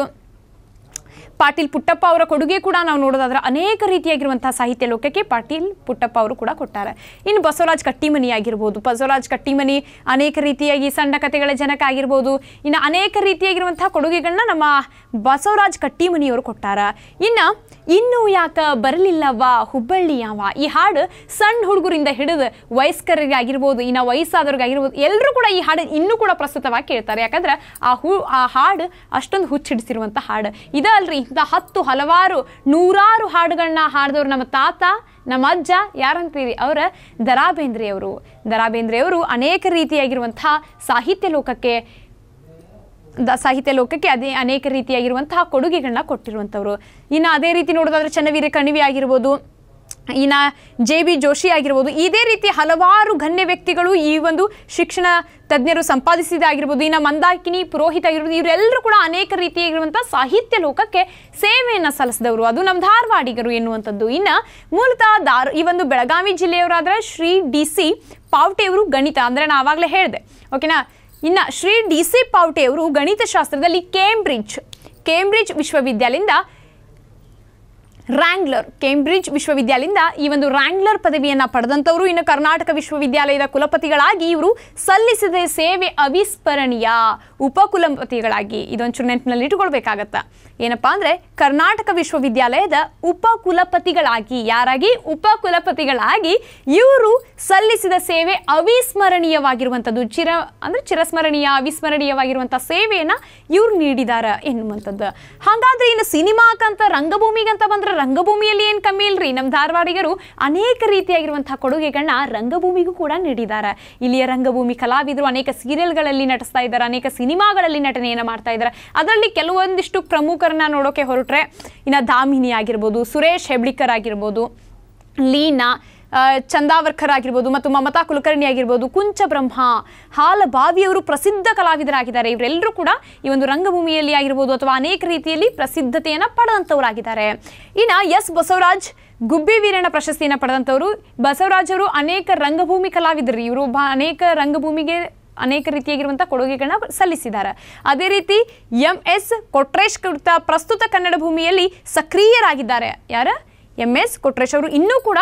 ಪಾಟೀಲ್ ಪುಟ್ಟಪ್ಪ ಅವರ ಕೊಡುಗೆ ಕೂಡ ನಾವು ನೋಡೋದಾದ್ರೆ ಅನೇಕ ರೀತಿಯಾಗಿರುವಂತಹ ಸಾಹಿತ್ಯ ಲೋಕಕ್ಕೆ ಪಾಟೀಲ್ ಪುಟ್ಟಪ್ಪ ಅವರು ಕೂಡ ಕೊಟ್ಟಾರೆ ಇನ್ನು ಬಸವರಾಜ್ ಕಟ್ಟಿಮನಿ ಆಗಿರ್ಬೋದು ಬಸವರಾಜ್ ಕಟ್ಟಿಮನಿ ಅನೇಕ ರೀತಿಯಾಗಿ ಸಣ್ಣ ಕಥೆಗಳ ಜನಕ ಆಗಿರ್ಬೋದು ಇನ್ನು ಅನೇಕ ರೀತಿಯಾಗಿರುವಂತಹ ಕೊಡುಗೆಗಳನ್ನ ನಮ್ಮ ಬಸವರಾಜ್ ಕಟ್ಟಿಮನಿಯವರು ಕೊಟ್ಟಾರ ಇನ್ನು ಇನ್ನೂ ಯಾಕ ಬರಲಿಲ್ಲವ ಹುಬ್ಬಳ್ಳಿಯವ ಈ ಹಾಡು ಸಣ್ಣ ಹುಡುಗರಿಂದ ಹಿಡಿದು ವಯಸ್ಕರಿಗಾಗಿರ್ಬೋದು ಇನ್ನು ವಯಸ್ಸಾದವ್ರಿಗಾಗಿರ್ಬೋದು ಎಲ್ಲರೂ ಕೂಡ ಈ ಹಾಡು ಇನ್ನೂ ಕೂಡ ಪ್ರಸ್ತುತವಾಗಿ ಕೇಳ್ತಾರೆ ಯಾಕಂದ್ರೆ ಆ ಹೂ ಆ ಹಾಡು ಅಷ್ಟೊಂದು ಹುಚ್ಚಿಡಿಸಿರುವಂಥ ಹಾಡು ಇದಲ್ರಿ ದ ಹತ್ತು ಹಲವಾರು ನೂರಾರು ಹಾಡುಗಳನ್ನ ಹಾಡಿದವರು ನಮ್ಮ ತಾತ ನಮ್ಮ ಅಜ್ಜ ಯಾರಂತೀರಿ ಅವರ ದರಾಬೇಂದ್ರೆಯವರು ದರಾಬೇಂದ್ರೆಯವರು ಅನೇಕ ರೀತಿಯಾಗಿರುವಂತಹ ಸಾಹಿತ್ಯ ಲೋಕಕ್ಕೆ ದ ಸಾಹಿತ್ಯ ಲೋಕಕ್ಕೆ ಅದೇ ಅನೇಕ ರೀತಿಯಾಗಿರುವಂತಹ ಕೊಡುಗೆಗಳನ್ನ ಕೊಟ್ಟಿರುವಂಥವ್ರು ಇನ್ನು ಅದೇ ರೀತಿ ನೋಡೋದಾದ್ರೆ ಚನ್ನವೀರ ಕಣಿವೆ ಆಗಿರ್ಬೋದು ಇನ್ನು ಜೆ ಬಿ ಜೋಶಿ ಆಗಿರ್ಬೋದು ಇದೇ ರೀತಿ ಹಲವಾರು ಗಣ್ಯ ವ್ಯಕ್ತಿಗಳು ಈ ಒಂದು ಶಿಕ್ಷಣ ತಜ್ಞರು ಆಗಿರ್ಬೋದು ಇನ್ನು ಮಂದಾಕಿನಿ ಪುರೋಹಿತ ಆಗಿರ್ಬೋದು ಇವರೆಲ್ಲರೂ ಕೂಡ ಅನೇಕ ರೀತಿಯಾಗಿರುವಂಥ ಸಾಹಿತ್ಯ ಲೋಕಕ್ಕೆ ಸೇವೆಯನ್ನು ಸಲ್ಲಿಸಿದವರು ಅದು ನಮ್ಮ ಧಾರವಾಡಿಗರು ಎನ್ನುವಂಥದ್ದು ಇನ್ನು ಮೂಲತಃ ದಾರ್ ಈ ಒಂದು ಬೆಳಗಾವಿ ಜಿಲ್ಲೆಯವರಾದ್ರೆ ಶ್ರೀ ಡಿ ಸಿ ಪಾವಟೆಯವರು ಗಣಿತ ಅಂದರೆ ನಾನು ಆವಾಗಲೇ ಹೇಳಿದೆ ಓಕೆನಾ ಇನ್ನು ಶ್ರೀ ಡಿ ಸಿ ಪಾವಟೆಯವರು ಗಣಿತಶಾಸ್ತ್ರದಲ್ಲಿ ಕೇಂಬ್ರಿಡ್ಜ್ ಕೇಂಬ್ರಿಡ್ಜ್ ವಿಶ್ವವಿದ್ಯಾಲಯದಿಂದ ರ್ಯಾಂಗ್ಲರ್ ಕೇಂಬ್ರಿಡ್ಜ್ ವಿಶ್ವವಿದ್ಯಾಲಯದಿಂದ ಈ ಒಂದು ರ್ಯಾಂಗ್ಲರ್ ಪದವಿಯನ್ನ ಪಡೆದಂಥವರು ಇನ್ನು ಕರ್ನಾಟಕ ವಿಶ್ವವಿದ್ಯಾಲಯದ ಕುಲಪತಿಗಳಾಗಿ ಇವರು ಸಲ್ಲಿಸಿದ ಸೇವೆ ಅವಿಸ್ಮರಣೀಯ ಉಪಕುಲಪತಿಗಳಾಗಿ ಇದೊಂದು ನೆನಪಿನಲ್ಲಿ ಇಟ್ಟುಕೊಳ್ಬೇಕಾಗತ್ತಾ ಏನಪ್ಪ ಅಂದರೆ ಕರ್ನಾಟಕ ವಿಶ್ವವಿದ್ಯಾಲಯದ ಉಪ ಕುಲಪತಿಗಳಾಗಿ ಯಾರಾಗಿ ಉಪ ಕುಲಪತಿಗಳಾಗಿ ಇವರು ಸಲ್ಲಿಸಿದ ಸೇವೆ ಅವಿಸ್ಮರಣೀಯವಾಗಿರುವಂಥದ್ದು ಚಿರ ಅಂದ್ರೆ ಚಿರಸ್ಮರಣೀಯ ಅವಿಸ್ಮರಣೀಯವಾಗಿರುವಂಥ ಸೇವೆಯನ್ನು ಇವ್ರು ನೀಡಿದ್ದಾರೆ ಎನ್ನುವಂಥದ್ದು ಹಾಗಾದ್ರೆ ಇನ್ನು ಸಿನಿಮಾಕ್ಕಂತ ರಂಗಭೂಮಿಗಂತ ಬಂದ್ರೆ ರಂಗಭೂಮಿಯಲ್ಲಿ ಏನು ಕಮ್ಮಿ ಇಲ್ರಿ ನಮ್ಮ ಧಾರವಾಡಿಗರು ಅನೇಕ ರೀತಿಯಾಗಿರುವಂಥ ಕೊಡುಗೆಗಳನ್ನ ರಂಗಭೂಮಿಗೂ ಕೂಡ ನೀಡಿದ್ದಾರೆ ಇಲ್ಲಿಯ ರಂಗಭೂಮಿ ಕಲಾವಿದರು ಅನೇಕ ಸೀರಿಯಲ್ಗಳಲ್ಲಿ ನಟಿಸ್ತಾ ಇದ್ದಾರೆ ಅನೇಕ ಸಿನಿಮಾಗಳಲ್ಲಿ ನಟನೆಯನ್ನು ಮಾಡ್ತಾ ಇದ್ದಾರೆ ಅದರಲ್ಲಿ ಕೆಲವೊಂದಿಷ್ಟು ಪ್ರಮುಖ ನೋಡೋಕೆ ಹೊರಟ್ರೆ ಇನ್ನು ದಾಮಿನಿ ಆಗಿರ್ಬೋದು ಸುರೇಶ್ ಹೆಬ್ಳಿಕರ್ ಆಗಿರ್ಬೋದು ಲೀನಾ ಚಂದಾವರ್ಕರ್ ಆಗಿರ್ಬೋದು ಮತ್ತು ಮಮತಾ ಕುಲಕರ್ಣಿ ಆಗಿರ್ಬೋದು ಕುಂಚಬ್ರಹ್ಮ ಬಾವಿಯವರು ಪ್ರಸಿದ್ಧ ಕಲಾವಿದರಾಗಿದ್ದಾರೆ ಇವರೆಲ್ಲರೂ ಕೂಡ ಈ ಒಂದು ರಂಗಭೂಮಿಯಲ್ಲಿ ಆಗಿರ್ಬೋದು ಅಥವಾ ಅನೇಕ ರೀತಿಯಲ್ಲಿ ಪ್ರಸಿದ್ಧತೆಯನ್ನು ಪಡೆದಂಥವರಾಗಿದ್ದಾರೆ ಇನ್ನು ಎಸ್ ಬಸವರಾಜ್ ಗುಬ್ಬಿ ವೀರಣ್ಣ ಪ್ರಶಸ್ತಿಯನ್ನು ಪಡೆದಂಥವರು ಅವರು ಅನೇಕ ರಂಗಭೂಮಿ ಕಲಾವಿದರು ಇವರು ಅನೇಕ ರಂಗಭೂಮಿಗೆ ಅನೇಕ ರೀತಿಯಾಗಿರುವಂತಹ ಕೊಡುಗೆಗಳನ್ನ ಸಲ್ಲಿಸಿದ್ದಾರೆ ಅದೇ ರೀತಿ ಎಂ ಎಸ್ ಕೊಟ್ರೇಶ್ ಕೃತ ಪ್ರಸ್ತುತ ಕನ್ನಡ ಭೂಮಿಯಲ್ಲಿ ಸಕ್ರಿಯರಾಗಿದ್ದಾರೆ ಯಾರ ಎಂ ಎಸ್ ಕೊಟ್ರೇಶ್ ಅವರು ಇನ್ನೂ ಕೂಡ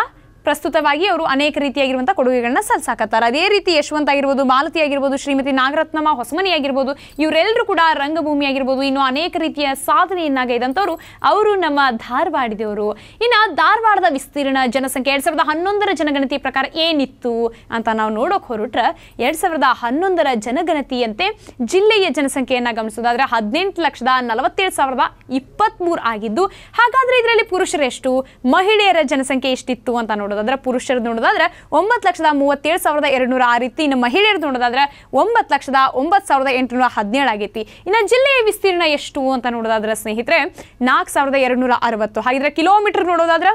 ಪ್ರಸ್ತುತವಾಗಿ ಅವರು ಅನೇಕ ರೀತಿಯಾಗಿರುವಂತಹ ಕೊಡುಗೆಗಳನ್ನ ಸಲ್ಸಾಕತ್ತಾರೆ ಅದೇ ರೀತಿ ಯಶವಂತ ಆಗಿರ್ಬೋದು ಮಾಲತಿ ಆಗಿರ್ಬೋದು ಶ್ರೀಮತಿ ನಾಗರತ್ನಮ್ಮ ಹೊಸಮನಿ ಆಗಿರ್ಬೋದು ಇವರೆಲ್ಲರೂ ಕೂಡ ರಂಗಭೂಮಿ ಆಗಿರ್ಬೋದು ಇನ್ನು ಅನೇಕ ರೀತಿಯ ಸಾಧನೆಯನ್ನಾಗೈದಂಥವ್ರು ಅವರು ನಮ್ಮ ಧಾರವಾಡದವರು ಇನ್ನು ಧಾರವಾಡದ ವಿಸ್ತೀರ್ಣ ಜನಸಂಖ್ಯೆ ಎರಡ್ ಸಾವಿರದ ಹನ್ನೊಂದರ ಜನಗಣತಿ ಪ್ರಕಾರ ಏನಿತ್ತು ಅಂತ ನಾವು ನೋಡೋಕೆ ಹೊರಟ್ರ ಎರಡ್ ಸಾವಿರದ ಹನ್ನೊಂದರ ಜನಗಣತಿಯಂತೆ ಜಿಲ್ಲೆಯ ಜನಸಂಖ್ಯೆಯನ್ನು ಗಮನಿಸೋದಾದ್ರೆ ಹದಿನೆಂಟು ಲಕ್ಷದ ನಲವತ್ತೇಳು ಸಾವಿರದ ಮೂರು ಆಗಿದ್ದು ಹಾಗಾದ್ರೆ ಇದರಲ್ಲಿ ಪುರುಷರೆಷ್ಟು ಮಹಿಳೆಯರ ಜನಸಂಖ್ಯೆ ಎಷ್ಟಿತ್ತು ಅಂತ ನೋಡೋದು ನೋಡೋದಾದ್ರೆ ಪುರುಷರದ್ದು ನೋಡೋದಾದ್ರೆ ಒಂಬತ್ತು ಲಕ್ಷದ ಮೂವತ್ತೇಳು ಸಾವಿರದ ಎರಡುನೂರ ಆ ರೀತಿ ಇನ್ನು ಮಹಿಳೆಯರು ನೋಡೋದಾದ್ರೆ ಒಂಬತ್ತು ಲಕ್ಷದ ಒಂಬತ್ತು ಸಾವಿರದ ಎಂಟುನೂರ ಹದಿನೇಳು ಆಗೈತಿ ಇನ್ನು ಜಿಲ್ಲೆಯ ವಿಸ್ತೀರ್ಣ ಎಷ್ಟು ಅಂತ ನೋಡೋದಾದ್ರೆ ಸ್ನೇಹಿತರೆ ನಾಲ್ಕು ಸಾವಿರದ ಎರಡುನೂರ ಅರವತ್ತು ಹಾಗಿದ್ರೆ ಕಿಲೋಮೀಟರ್ ನೋಡೋದಾದ್ರೆ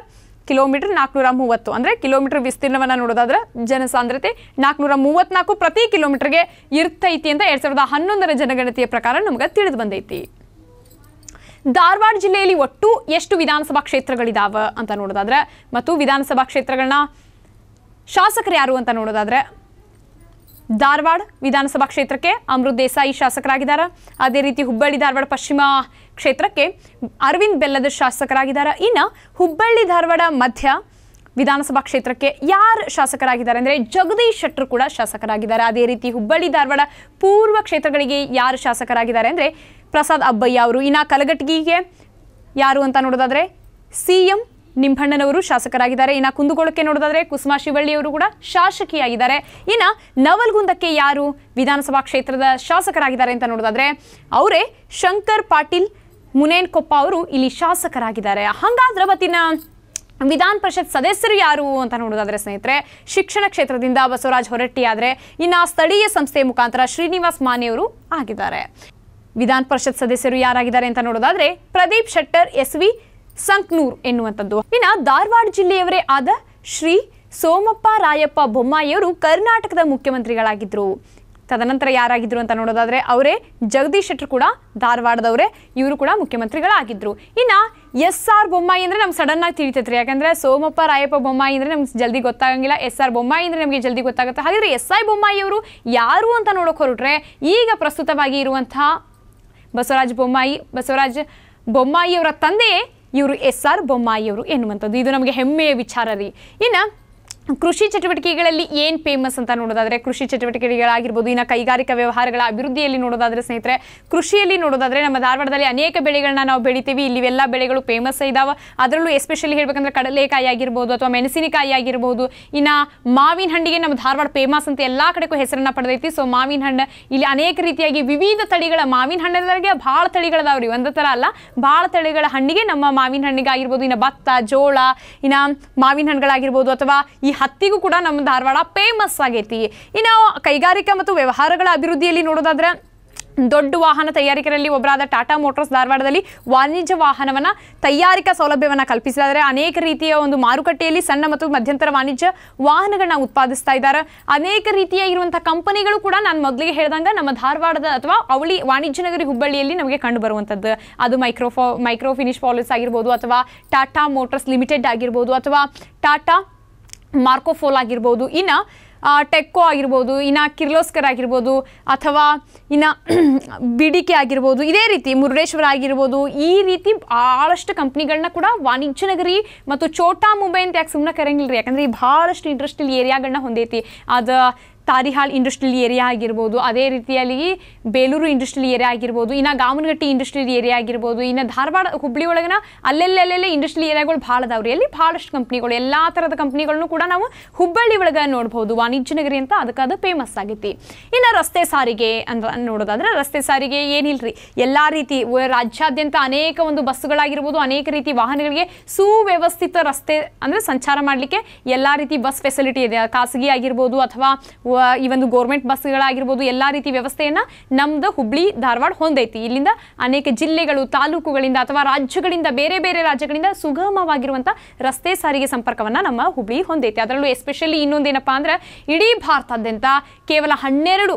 ಕಿಲೋಮೀಟರ್ ನಾಲ್ಕುನೂರ ಮೂವತ್ತು ಅಂದರೆ ಕಿಲೋಮೀಟರ್ ವಿಸ್ತೀರ್ಣವನ್ನು ನೋಡೋದಾದ್ರೆ ಜನಸಾಂದ್ರತೆ ನಾಲ್ಕುನೂರ ಮೂವತ್ತ್ನಾಲ್ಕು ಪ್ರತಿ ಕಿಲೋಮೀಟರ್ಗೆ ಇರ್ತೈತಿ ಅಂತ ಎರಡು ಸಾವಿರದ ಹನ್ನೊಂದರ ಜನಗಣತಿಯ ಪ್ರಕಾರ ನಮ್ಗ ತಿಳಿದು ಬಂದೈತಿ ಧಾರವಾಡ ಜಿಲ್ಲೆಯಲ್ಲಿ ಒಟ್ಟು ಎಷ್ಟು ವಿಧಾನಸಭಾ ಕ್ಷೇತ್ರಗಳಿದಾವ ಅಂತ ನೋಡೋದಾದ್ರೆ ಮತ್ತು ವಿಧಾನಸಭಾ ಕ್ಷೇತ್ರಗಳನ್ನ ಶಾಸಕರು ಯಾರು ಅಂತ ನೋಡೋದಾದ್ರೆ ಧಾರವಾಡ ವಿಧಾನಸಭಾ ಕ್ಷೇತ್ರಕ್ಕೆ ಅಮೃತ್ ದೇಸಾಯಿ ಶಾಸಕರಾಗಿದ್ದಾರೆ ಅದೇ ರೀತಿ ಹುಬ್ಬಳ್ಳಿ ಧಾರವಾಡ ಪಶ್ಚಿಮ ಕ್ಷೇತ್ರಕ್ಕೆ ಅರವಿಂದ್ ಬೆಲ್ಲದ ಶಾಸಕರಾಗಿದ್ದಾರೆ ಇನ್ನು ಹುಬ್ಬಳ್ಳಿ ಧಾರವಾಡ ಮಧ್ಯ ವಿಧಾನಸಭಾ ಕ್ಷೇತ್ರಕ್ಕೆ ಯಾರು ಶಾಸಕರಾಗಿದ್ದಾರೆ ಅಂದರೆ ಜಗದೀಶ್ ಶೆಟ್ಟರ್ ಕೂಡ ಶಾಸಕರಾಗಿದ್ದಾರೆ ಅದೇ ರೀತಿ ಹುಬ್ಬಳ್ಳಿ ಧಾರವಾಡ ಪೂರ್ವ ಕ್ಷೇತ್ರಗಳಿಗೆ ಯಾರು ಶಾಸಕರಾಗಿದ್ದಾರೆ ಅಂದರೆ ಪ್ರಸಾದ್ ಅಬ್ಬಯ್ಯ ಅವರು ಇನ್ನು ಕಲಘಟಗಿಗೆ ಯಾರು ಅಂತ ನೋಡೋದಾದರೆ ಸಿ ಎಂ ನಿಂಬಣ್ಣನವರು ಶಾಸಕರಾಗಿದ್ದಾರೆ ಇನ್ನು ಕುಂದಗೋಳಕ್ಕೆ ನೋಡೋದಾದರೆ ಕುಸುಮಾ ಶಿವಳ್ಳಿಯವರು ಕೂಡ ಶಾಸಕಿಯಾಗಿದ್ದಾರೆ ಇನ್ನು ನವಲ್ಗುಂದಕ್ಕೆ ಯಾರು ವಿಧಾನಸಭಾ ಕ್ಷೇತ್ರದ ಶಾಸಕರಾಗಿದ್ದಾರೆ ಅಂತ ನೋಡೋದಾದರೆ ಅವರೇ ಶಂಕರ್ ಪಾಟೀಲ್ ಮುನೇನ್ಕೊಪ್ಪ ಅವರು ಇಲ್ಲಿ ಶಾಸಕರಾಗಿದ್ದಾರೆ ಹಾಗಾದ್ರೆ ಮತ್ತಿನ ವಿಧಾನ ಪರಿಷತ್ ಸದಸ್ಯರು ಯಾರು ಅಂತ ನೋಡೋದಾದರೆ ಸ್ನೇಹಿತರೆ ಶಿಕ್ಷಣ ಕ್ಷೇತ್ರದಿಂದ ಬಸವರಾಜ್ ಹೊರಟ್ಟಿ ಆದರೆ ಇನ್ನು ಸ್ಥಳೀಯ ಸಂಸ್ಥೆಯ ಮುಖಾಂತರ ಶ್ರೀನಿವಾಸ್ ಮಾನೆಯವರು ಆಗಿದ್ದಾರೆ ವಿಧಾನ ಪರಿಷತ್ ಸದಸ್ಯರು ಯಾರಾಗಿದ್ದಾರೆ ಅಂತ ನೋಡೋದಾದ್ರೆ ಪ್ರದೀಪ್ ಶೆಟ್ಟರ್ ಎಸ್ ವಿ ಸಂಕ್ನೂರ್ ಎನ್ನುವಂಥದ್ದು ಇನ್ನು ಧಾರವಾಡ ಜಿಲ್ಲೆಯವರೇ ಆದ ಶ್ರೀ ಸೋಮಪ್ಪ ರಾಯಪ್ಪ ಬೊಮ್ಮಾಯಿಯವರು ಕರ್ನಾಟಕದ ಮುಖ್ಯಮಂತ್ರಿಗಳಾಗಿದ್ದರು ತದನಂತರ ಯಾರಾಗಿದ್ದರು ಅಂತ ನೋಡೋದಾದರೆ ಅವರೇ ಜಗದೀಶ್ ಶೆಟ್ಟರ್ ಕೂಡ ಧಾರವಾಡದವರೇ ಇವರು ಕೂಡ ಮುಖ್ಯಮಂತ್ರಿಗಳಾಗಿದ್ದರು ಇನ್ನು ಎಸ್ ಆರ್ ಬೊಮ್ಮಾಯಿ ಅಂದರೆ ನಮ್ಗೆ ಸಡನ್ನಾಗಿ ರೀ ಯಾಕಂದರೆ ಸೋಮಪ್ಪ ರಾಯಪ್ಪ ಬೊಮ್ಮಾಯಿ ಅಂದರೆ ನಮ್ಗೆ ಜಲ್ದಿ ಗೊತ್ತಾಗಂಗಿಲ್ಲ ಎಸ್ ಆರ್ ಬೊಮ್ಮಾಯಿ ಅಂದರೆ ನಮಗೆ ಜಲ್ದಿ ಗೊತ್ತಾಗುತ್ತೆ ಹಾಗಾದರೆ ಎಸ್ ಐ ಬೊಮ್ಮಾಯಿಯವರು ಯಾರು ಅಂತ ನೋಡೋಕೆ ಹೊರಟ್ರೆ ಈಗ ಪ್ರಸ್ತುತವಾಗಿ ಇರುವಂಥ ಬಸವರಾಜ ಬೊಮ್ಮಾಯಿ ಬಸವರಾಜ ಬೊಮ್ಮಾಯಿಯವರ ತಂದೆಯೇ ಇವರು ಎಸ್ ಆರ್ ಬೊಮ್ಮಾಯಿಯವರು ಎನ್ನುವಂಥದ್ದು ಇದು ನಮಗೆ ಹೆಮ್ಮೆಯ ವಿಚಾರ ರೀ ಇನ್ನು ಕೃಷಿ ಚಟುವಟಿಕೆಗಳಲ್ಲಿ ಏನ್ ಫೇಮಸ್ ಅಂತ ನೋಡೋದಾದ್ರೆ ಕೃಷಿ ಚಟುವಟಿಕೆಗಳಾಗಿರ್ಬೋದು ಇನ್ನ ಕೈಗಾರಿಕಾ ವ್ಯವಹಾರಗಳ ಅಭಿವೃದ್ಧಿಯಲ್ಲಿ ನೋಡೋದಾದ್ರೆ ಸ್ನೇಹಿತರೆ ಕೃಷಿಯಲ್ಲಿ ನೋಡೋದಾದ್ರೆ ನಮ್ಮ ಧಾರವಾಡದಲ್ಲಿ ಅನೇಕ ಬೆಳೆಗಳನ್ನ ನಾವು ಬೆಳಿತೀವಿ ಇಲ್ಲಿ ಬೆಳೆಗಳು ಫೇಮಸ್ ಇದಾವ ಅದರಲ್ಲೂ ಎಸ್ಪೆಷಲಿ ಹೇಳಬೇಕಂದ್ರೆ ಕಡಲೆಕಾಯಿ ಆಗಿರ್ಬೋದು ಅಥವಾ ಮೆಣಸಿನಕಾಯಿ ಆಗಿರ್ಬೋದು ಇನ್ನ ಮಾವಿನ ಹಣ್ಣಿಗೆ ನಮ್ಮ ಧಾರವಾಡ ಫೇಮಸ್ ಅಂತ ಎಲ್ಲಾ ಕಡೆಗೂ ಹೆಸರನ್ನ ಪಡೆದೈತಿ ಸೊ ಮಾವಿನ ಹಣ್ಣು ಇಲ್ಲಿ ಅನೇಕ ರೀತಿಯಾಗಿ ವಿವಿಧ ತಳಿಗಳ ಮಾವಿನ ಹಣ್ಣಿನವರೆಗೆ ಭಾಳ ತಳಿಗಳದಾವ್ರಿ ಒಂದು ತರ ಅಲ್ಲ ಭಾಳ ತಳಿಗಳ ಹಣ್ಣಿಗೆ ನಮ್ಮ ಮಾವಿನ ಹಣ್ಣಿಗೆ ಆಗಿರ್ಬೋದು ಇನ್ನ ಭತ್ತ ಜೋಳ ಇನ್ನ ಮಾವಿನ ಹಣ್ಣುಗಳಾಗಿರ್ಬೋದು ಅಥವಾ ಹತ್ತಿಗೂ ಕೂಡ ನಮ್ಮ ಧಾರವಾಡ ಫೇಮಸ್ ಆಗೈತಿ ಇನ್ನು ಕೈಗಾರಿಕಾ ಮತ್ತು ವ್ಯವಹಾರಗಳ ಅಭಿವೃದ್ಧಿಯಲ್ಲಿ ನೋಡೋದಾದ್ರೆ ದೊಡ್ಡ ವಾಹನ ತಯಾರಿಕರಲ್ಲಿ ಒಬ್ಬರಾದ ಟಾಟಾ ಮೋಟರ್ಸ್ ಧಾರವಾಡದಲ್ಲಿ ವಾಣಿಜ್ಯ ವಾಹನವನ್ನು ತಯಾರಿಕಾ ಸೌಲಭ್ಯವನ್ನು ಕಲ್ಪಿಸಿದರೆ ಅನೇಕ ರೀತಿಯ ಒಂದು ಮಾರುಕಟ್ಟೆಯಲ್ಲಿ ಸಣ್ಣ ಮತ್ತು ಮಧ್ಯಂತರ ವಾಣಿಜ್ಯ ವಾಹನಗಳನ್ನ ಉತ್ಪಾದಿಸ್ತಾ ಇದ್ದಾರೆ ಅನೇಕ ರೀತಿಯ ಇರುವಂಥ ಕಂಪನಿಗಳು ಕೂಡ ನಾನು ಮೊದಲಿಗೆ ಹೇಳ್ದಂಗೆ ನಮ್ಮ ಧಾರವಾಡದ ಅಥವಾ ಅವಳಿ ವಾಣಿಜ್ಯ ನಗರಿ ಹುಬ್ಬಳ್ಳಿಯಲ್ಲಿ ನಮಗೆ ಕಂಡು ಅದು ಮೈಕ್ರೋಫೋ ಮೈಕ್ರೋ ಫಿನಿಶ್ ಪಾಲಿಸ್ ಆಗಿರ್ಬೋದು ಅಥವಾ ಟಾಟಾ ಮೋಟರ್ಸ್ ಲಿಮಿಟೆಡ್ ಆಗಿರ್ಬೋದು ಅಥವಾ ಟಾಟಾ ಮಾರ್ಕೋಫೋಲ್ ಆಗಿರ್ಬೋದು ಇನ್ನ ಟೆಕ್ಕೋ ಆಗಿರ್ಬೋದು ಇನ್ನು ಕಿರ್ಲೋಸ್ಕರ್ ಆಗಿರ್ಬೋದು ಅಥವಾ ಇನ್ನು ಬಿಡಿಕೆ ಆಗಿರ್ಬೋದು ಇದೇ ರೀತಿ ಮುರುಡೇಶ್ವರ ಆಗಿರ್ಬೋದು ಈ ರೀತಿ ಭಾಳಷ್ಟು ಕಂಪ್ನಿಗಳನ್ನ ಕೂಡ ವಾಣಿಜ್ಯ ನಗರಿ ಮತ್ತು ಚೋಟಾ ಮುಂಬೈ ಅಂತ ಯಾಕೆ ಸುಮ್ಮನೆ ಕರೆಯಂಗಿಲ್ಲ ರೀ ಯಾಕಂದರೆ ಈ ಭಾಳಷ್ಟು ಇಂಟ್ರೆಸ್ಟಿಲ್ ಏರಿಯಾಗಳನ್ನ ಹೊಂದೈತಿ ಅದು ತಾರಿಹಾಳ್ ಇಂಡಸ್ಟ್ರಿಯಲ್ ಏರಿಯಾ ಆಗಿರ್ಬೋದು ಅದೇ ರೀತಿಯಲ್ಲಿ ಬೇಲೂರು ಇಂಡಸ್ಟ್ರಿಯಲ್ ಏರಿಯಾ ಆಗಿರ್ಬೋದು ಇನ್ನು ಗಾಮನಗಟ್ಟಿ ಇಂಡಸ್ಟ್ರಿಯಲ್ ಏರಿಯಾ ಆಗಿರ್ಬೋದು ಇನ್ನು ಧಾರವಾಡ ಹುಬ್ಳಿ ಒಳಗಿನ ಅಲ್ಲೆಲ್ಲೆಲ್ಲೆಲ್ಲೇ ಇಂಡಸ್ಟ್ರಿಯಲ್ ಏರಿಯಾಗಳು ಭಾಳ ಅದಾವ್ರಿ ಅಲ್ಲಿ ಭಾಳಷ್ಟು ಕಂಪ್ನಿಗಳು ಎಲ್ಲ ಥರದ ಕಂಪ್ನಿಗಳನ್ನು ಕೂಡ ನಾವು ಹುಬ್ಬಳ್ಳಿ ಒಳಗೆ ನೋಡ್ಬೋದು ವಾಣಿಜ್ಯ ನಗರಿ ಅಂತ ಅದಕ್ಕೆ ಅದು ಫೇಮಸ್ ಆಗೈತಿ ಇನ್ನು ರಸ್ತೆ ಸಾರಿಗೆ ಅಂತ ನೋಡೋದಾದ್ರೆ ರಸ್ತೆ ಸಾರಿಗೆ ಏನಿಲ್ಲರಿ ಎಲ್ಲ ರೀತಿ ರಾಜ್ಯಾದ್ಯಂತ ಅನೇಕ ಒಂದು ಬಸ್ಗಳಾಗಿರ್ಬೋದು ಅನೇಕ ರೀತಿ ವಾಹನಗಳಿಗೆ ಸುವ್ಯವಸ್ಥಿತ ರಸ್ತೆ ಅಂದರೆ ಸಂಚಾರ ಮಾಡಲಿಕ್ಕೆ ಎಲ್ಲ ರೀತಿ ಬಸ್ ಫೆಸಿಲಿಟಿ ಇದೆ ಖಾಸಗಿ ಆಗಿರ್ಬೋದು ಅಥವಾ ಈ ಒಂದು ಗೋರ್ಮೆಂಟ್ ಬಸ್ಗಳಾಗಿರ್ಬೋದು ಎಲ್ಲ ರೀತಿ ವ್ಯವಸ್ಥೆಯನ್ನು ನಮ್ದು ಹುಬ್ಳಿ ಧಾರವಾಡ ಹೊಂದೈತಿ ಇಲ್ಲಿಂದ ಅನೇಕ ಜಿಲ್ಲೆಗಳು ತಾಲೂಕುಗಳಿಂದ ಅಥವಾ ರಾಜ್ಯಗಳಿಂದ ಬೇರೆ ಬೇರೆ ರಾಜ್ಯಗಳಿಂದ ಸುಗಮವಾಗಿರುವಂಥ ರಸ್ತೆ ಸಾರಿಗೆ ಸಂಪರ್ಕವನ್ನು ನಮ್ಮ ಹುಬ್ಳಿ ಹೊಂದೈತಿ ಅದರಲ್ಲೂ ಎಸ್ಪೆಷಲಿ ಇನ್ನೊಂದೇನಪ್ಪ ಅಂದ್ರೆ ಇಡೀ ಭಾರತಾದ್ಯಂತ ಕೇವಲ ಹನ್ನೆರಡು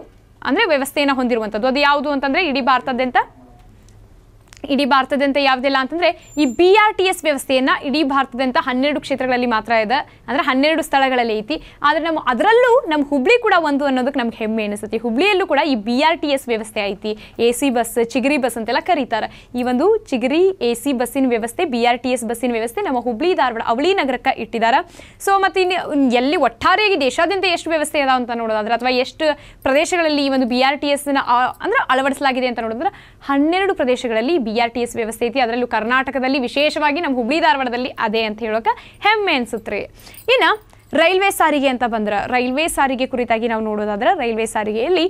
ಅಂದರೆ ವ್ಯವಸ್ಥೆಯನ್ನು ಹೊಂದಿರುವಂಥದ್ದು ಅದು ಯಾವುದು ಅಂತಂದರೆ ಇಡೀ ಭಾರತಾದ್ಯಂತ ಇಡೀ ಭಾರತದಂತ ಯಾವುದಿಲ್ಲ ಅಂತಂದರೆ ಈ ಬಿ ಆರ್ ಟಿ ಎಸ್ ವ್ಯವಸ್ಥೆಯನ್ನು ಇಡೀ ಭಾರತದಂತ ಹನ್ನೆರಡು ಕ್ಷೇತ್ರಗಳಲ್ಲಿ ಮಾತ್ರ ಇದೆ ಅಂದ್ರೆ ಹನ್ನೆರಡು ಸ್ಥಳಗಳಲ್ಲಿ ಐತಿ ಆದರೆ ನಮ್ಮ ಅದರಲ್ಲೂ ನಮ್ಮ ಹುಬ್ಳಿ ಕೂಡ ಒಂದು ಅನ್ನೋದಕ್ಕೆ ನಮ್ಗೆ ಹೆಮ್ಮೆ ಅನಿಸುತ್ತೆ ಹುಬ್ಳಿಯಲ್ಲೂ ಕೂಡ ಈ ಬಿ ಆರ್ ಟಿ ಎಸ್ ವ್ಯವಸ್ಥೆ ಐತಿ A C bus Chigari bus ಅಂತೆಲ್ಲ ಕರೀತಾರೆ ಈ ಒಂದು ಚಿಗರಿ ಎ ಸಿ ಬಸ್ಸಿನ ವ್ಯವಸ್ಥೆ ಬಿ ಆರ್ ಟಿ ಎಸ್ ಬಸ್ಸಿನ ವ್ಯವಸ್ಥೆ ನಮ್ಮ ಹುಬ್ಳಿ ಧಾರವಾಡ ಅವಳಿ ನಗರಕ್ಕೆ ಇಟ್ಟಿದ್ದಾರೆ ಸೊ ಮತ್ತು ಇನ್ನು ಎಲ್ಲಿ ಒಟ್ಟಾರೆಯಾಗಿ ದೇಶಾದ್ಯಂತ ಎಷ್ಟು ವ್ಯವಸ್ಥೆ ಇದಾವೆ ಅಂತ ನೋಡೋದಾದ್ರೆ ಅಥವಾ ಎಷ್ಟು ಪ್ರದೇಶಗಳಲ್ಲಿ ಈ ಒಂದು ಬಿ ಆರ್ ಟಿ ಎಸ್ನ ಅಂದ್ರೆ ಅಳವಡಿಸಲಾಗಿದೆ ಅಂತ ನೋಡಿದ್ರೆ ಹನ್ನೆರಡು ಪ್ರದೇಶಗಳಲ್ಲಿ ಬಿ ಆರ್ ಟಿ ಎಸ್ ವ್ಯವಸ್ಥೆ ಐತಿ ಅದರಲ್ಲೂ ಕರ್ನಾಟಕದಲ್ಲಿ ವಿಶೇಷವಾಗಿ ನಮ್ಮ ಹುಬ್ಳಿ ಧಾರವಾಡದಲ್ಲಿ ಅದೇ ಅಂತ ಹೇಳೋಕೆ ಹೆಮ್ಮೆ ಅನಿಸುತ್ತೆ ಇನ್ನು ರೈಲ್ವೆ ಸಾರಿಗೆ ಅಂತ ಬಂದ್ರೆ ರೈಲ್ವೆ ಸಾರಿಗೆ ಕುರಿತಾಗಿ ನಾವು ನೋಡೋದಾದ್ರೆ ರೈಲ್ವೆ ಸಾರಿಗೆಯಲ್ಲಿ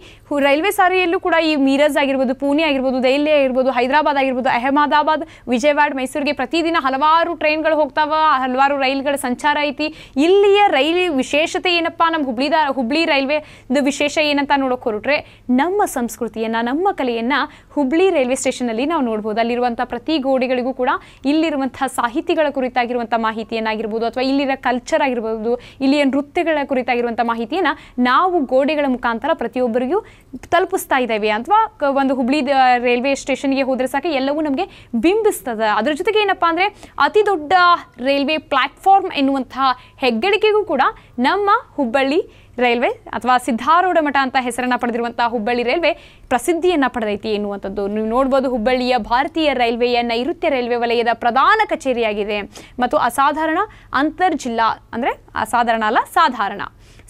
ರೈಲ್ವೆ ಸಾರಿಗೆಯಲ್ಲೂ ಕೂಡ ಈ ಮೀರಜ್ ಆಗಿರ್ಬೋದು ಪುಣೆ ಆಗಿರ್ಬೋದು ದೆಹಲಿ ಆಗಿರ್ಬೋದು ಹೈದರಾಬಾದ್ ಆಗಿರ್ಬೋದು ಅಹಮದಾಬಾದ್ ವಿಜಯವಾಡ ಮೈಸೂರಿಗೆ ಪ್ರತಿದಿನ ಹಲವಾರು ಟ್ರೈನ್ಗಳು ಹೋಗ್ತಾವ ಹಲವಾರು ರೈಲ್ಗಳ ಸಂಚಾರ ಐತಿ ಇಲ್ಲಿಯ ರೈಲ್ ವಿಶೇಷತೆ ಏನಪ್ಪ ನಮ್ಮ ಹುಬ್ಳಿದ ಹುಬ್ಳಿ ರೈಲ್ವೆ ವಿಶೇಷ ಏನಂತ ನೋಡೋಕೆ ಹೊರಟ್ರೆ ನಮ್ಮ ಸಂಸ್ಕೃತಿಯನ್ನು ನಮ್ಮ ಕಲೆಯನ್ನು ಹುಬ್ಳಿ ರೈಲ್ವೆ ಸ್ಟೇಷನಲ್ಲಿ ನಾವು ನೋಡ್ಬೋದು ಅಲ್ಲಿರುವಂಥ ಪ್ರತಿ ಗೋಡೆಗಳಿಗೂ ಕೂಡ ಇಲ್ಲಿರುವಂಥ ಸಾಹಿತಿಗಳ ಕುರಿತಾಗಿರುವಂಥ ಮಾಹಿತಿಯನ್ನಾಗಿರ್ಬೋದು ಅಥವಾ ಇಲ್ಲಿರೋ ಕಲ್ಚರ್ ಆಗಿರ್ಬೋದು ಇಲ್ಲಿಯ ನೃತ್ಯಗಳ ಕುರಿತಾಗಿರುವಂಥ ಮಾಹಿತಿಯನ್ನು ನಾವು ಗೋಡೆಗಳ ಮುಖಾಂತರ ಪ್ರತಿಯೊಬ್ಬರಿಗೂ ತಲುಪಿಸ್ತಾ ಇದ್ದೇವೆ ಅಥವಾ ಒಂದು ಹುಬ್ಳಿ ರೈಲ್ವೆ ಸ್ಟೇಷನ್ಗೆ ಹೋದರೆ ಸಾಕು ಎಲ್ಲವೂ ನಮಗೆ ಬಿಂಬಿಸ್ತದೆ ಅದ್ರ ಜೊತೆಗೆ ಏನಪ್ಪ ಅಂದರೆ ಅತಿ ದೊಡ್ಡ ರೈಲ್ವೆ ಪ್ಲಾಟ್ಫಾರ್ಮ್ ಎನ್ನುವಂತಹ ಹೆಗ್ಗಳಿಕೆಗೂ ಕೂಡ ನಮ್ಮ ಹುಬ್ಬಳ್ಳಿ ರೈಲ್ವೆ ಅಥವಾ ಸಿದ್ಧಾರೂಢ ಮಠ ಅಂತ ಹೆಸರನ್ನ ಪಡೆದಿರುವಂತಹ ಹುಬ್ಬಳ್ಳಿ ರೈಲ್ವೆ ಪ್ರಸಿದ್ಧಿಯನ್ನ ಪಡೆದೈತಿ ಎನ್ನುವಂಥದ್ದು ನೀವು ನೋಡ್ಬೋದು ಹುಬ್ಬಳ್ಳಿಯ ಭಾರತೀಯ ರೈಲ್ವೆಯ ನೈಋತ್ಯ ರೈಲ್ವೆ ವಲಯದ ಪ್ರಧಾನ ಕಚೇರಿಯಾಗಿದೆ ಮತ್ತು ಅಸಾಧಾರಣ ಜಿಲ್ಲಾ ಅಂದ್ರೆ ಅಸಾಧಾರಣ ಅಲ್ಲ ಸಾಧಾರಣ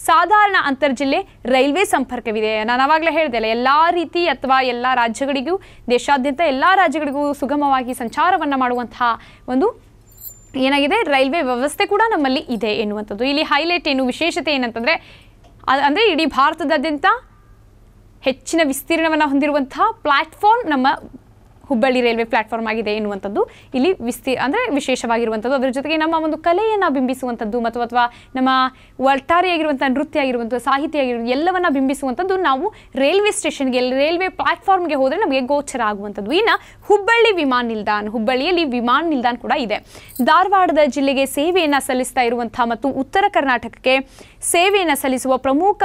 ಸಾಧಾರಣ ಅಂತರ್ಜಿಲ್ಲೆ ರೈಲ್ವೆ ಸಂಪರ್ಕವಿದೆ ನಾನು ಅವಾಗಲೇ ಹೇಳಿದೆ ಎಲ್ಲ ರೀತಿ ಅಥವಾ ಎಲ್ಲ ರಾಜ್ಯಗಳಿಗೂ ದೇಶಾದ್ಯಂತ ಎಲ್ಲ ರಾಜ್ಯಗಳಿಗೂ ಸುಗಮವಾಗಿ ಸಂಚಾರವನ್ನು ಮಾಡುವಂತಹ ಒಂದು ಏನಾಗಿದೆ ರೈಲ್ವೆ ವ್ಯವಸ್ಥೆ ಕೂಡ ನಮ್ಮಲ್ಲಿ ಇದೆ ಎನ್ನುವಂಥದ್ದು ಇಲ್ಲಿ ಹೈಲೈಟ್ ಏನು ವಿಶೇಷತೆ ಏನಂತಂದರೆ ಅಂದರೆ ಇಡೀ ಭಾರತದಾದ್ಯಂತ ಹೆಚ್ಚಿನ ವಿಸ್ತೀರ್ಣವನ್ನು ಹೊಂದಿರುವಂತಹ ಪ್ಲ್ಯಾಟ್ಫಾರ್ಮ್ ನಮ್ಮ ಹುಬ್ಬಳ್ಳಿ ರೈಲ್ವೆ ಪ್ಲಾಟ್ಫಾರ್ಮ್ ಆಗಿದೆ ಎನ್ನುವಂಥದ್ದು ಇಲ್ಲಿ ವಿಸ್ತಿ ಅಂದರೆ ವಿಶೇಷವಾಗಿರುವಂಥದ್ದು ಅದರ ಜೊತೆಗೆ ನಮ್ಮ ಒಂದು ಕಲೆಯನ್ನು ಬಿಂಬಿಸುವಂಥದ್ದು ಮತ್ತು ಅಥವಾ ನಮ್ಮ ಒಟ್ಟಾರೆಯಾಗಿರುವಂಥ ನೃತ್ಯ ಆಗಿರುವಂಥ ಸಾಹಿತ್ಯ ಆಗಿರುವಂಥ ಎಲ್ಲವನ್ನು ಬಿಂಬಿಸುವಂಥದ್ದು ನಾವು ರೈಲ್ವೆ ಸ್ಟೇಷನ್ಗೆ ರೈಲ್ವೆ ಪ್ಲಾಟ್ಫಾರ್ಮ್ಗೆ ಹೋದರೆ ನಮಗೆ ಗೋಚರ ಆಗುವಂಥದ್ದು ಇನ್ನು ಹುಬ್ಬಳ್ಳಿ ವಿಮಾನ ನಿಲ್ದಾಣ ಹುಬ್ಬಳ್ಳಿಯಲ್ಲಿ ವಿಮಾನ ನಿಲ್ದಾಣ ಕೂಡ ಇದೆ ಧಾರವಾಡದ ಜಿಲ್ಲೆಗೆ ಸೇವೆಯನ್ನು ಸಲ್ಲಿಸ್ತಾ ಇರುವಂಥ ಮತ್ತು ಉತ್ತರ ಕರ್ನಾಟಕಕ್ಕೆ ಸೇವೆಯನ್ನು ಸಲ್ಲಿಸುವ ಪ್ರಮುಖ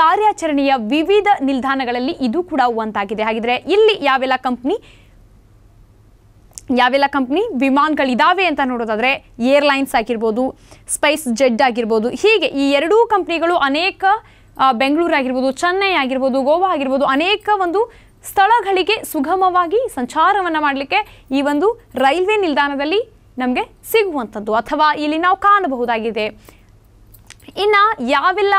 ಕಾರ್ಯಾಚರಣೆಯ ವಿವಿಧ ನಿಲ್ದಾಣಗಳಲ್ಲಿ ಇದು ಕೂಡ ಒಂದಾಗಿದೆ ಹಾಗಿದ್ರೆ ಇಲ್ಲಿ ಯಾವೆಲ್ಲ ಕಂಪ್ನಿ ಯಾವೆಲ್ಲ ಕಂಪ್ನಿ ವಿಮಾನಗಳಿದ್ದಾವೆ ಅಂತ ನೋಡೋದಾದರೆ ಏರ್ಲೈನ್ಸ್ ಆಗಿರ್ಬೋದು ಸ್ಪೈಸ್ ಜೆಡ್ ಆಗಿರ್ಬೋದು ಹೀಗೆ ಈ ಎರಡೂ ಕಂಪ್ನಿಗಳು ಅನೇಕ ಬೆಂಗಳೂರು ಆಗಿರ್ಬೋದು ಚೆನ್ನೈ ಆಗಿರ್ಬೋದು ಗೋವಾ ಆಗಿರ್ಬೋದು ಅನೇಕ ಒಂದು ಸ್ಥಳಗಳಿಗೆ ಸುಗಮವಾಗಿ ಸಂಚಾರವನ್ನು ಮಾಡಲಿಕ್ಕೆ ಈ ಒಂದು ರೈಲ್ವೆ ನಿಲ್ದಾಣದಲ್ಲಿ ನಮಗೆ ಸಿಗುವಂಥದ್ದು ಅಥವಾ ಇಲ್ಲಿ ನಾವು ಕಾಣಬಹುದಾಗಿದೆ ಇನ್ನು ಯಾವೆಲ್ಲ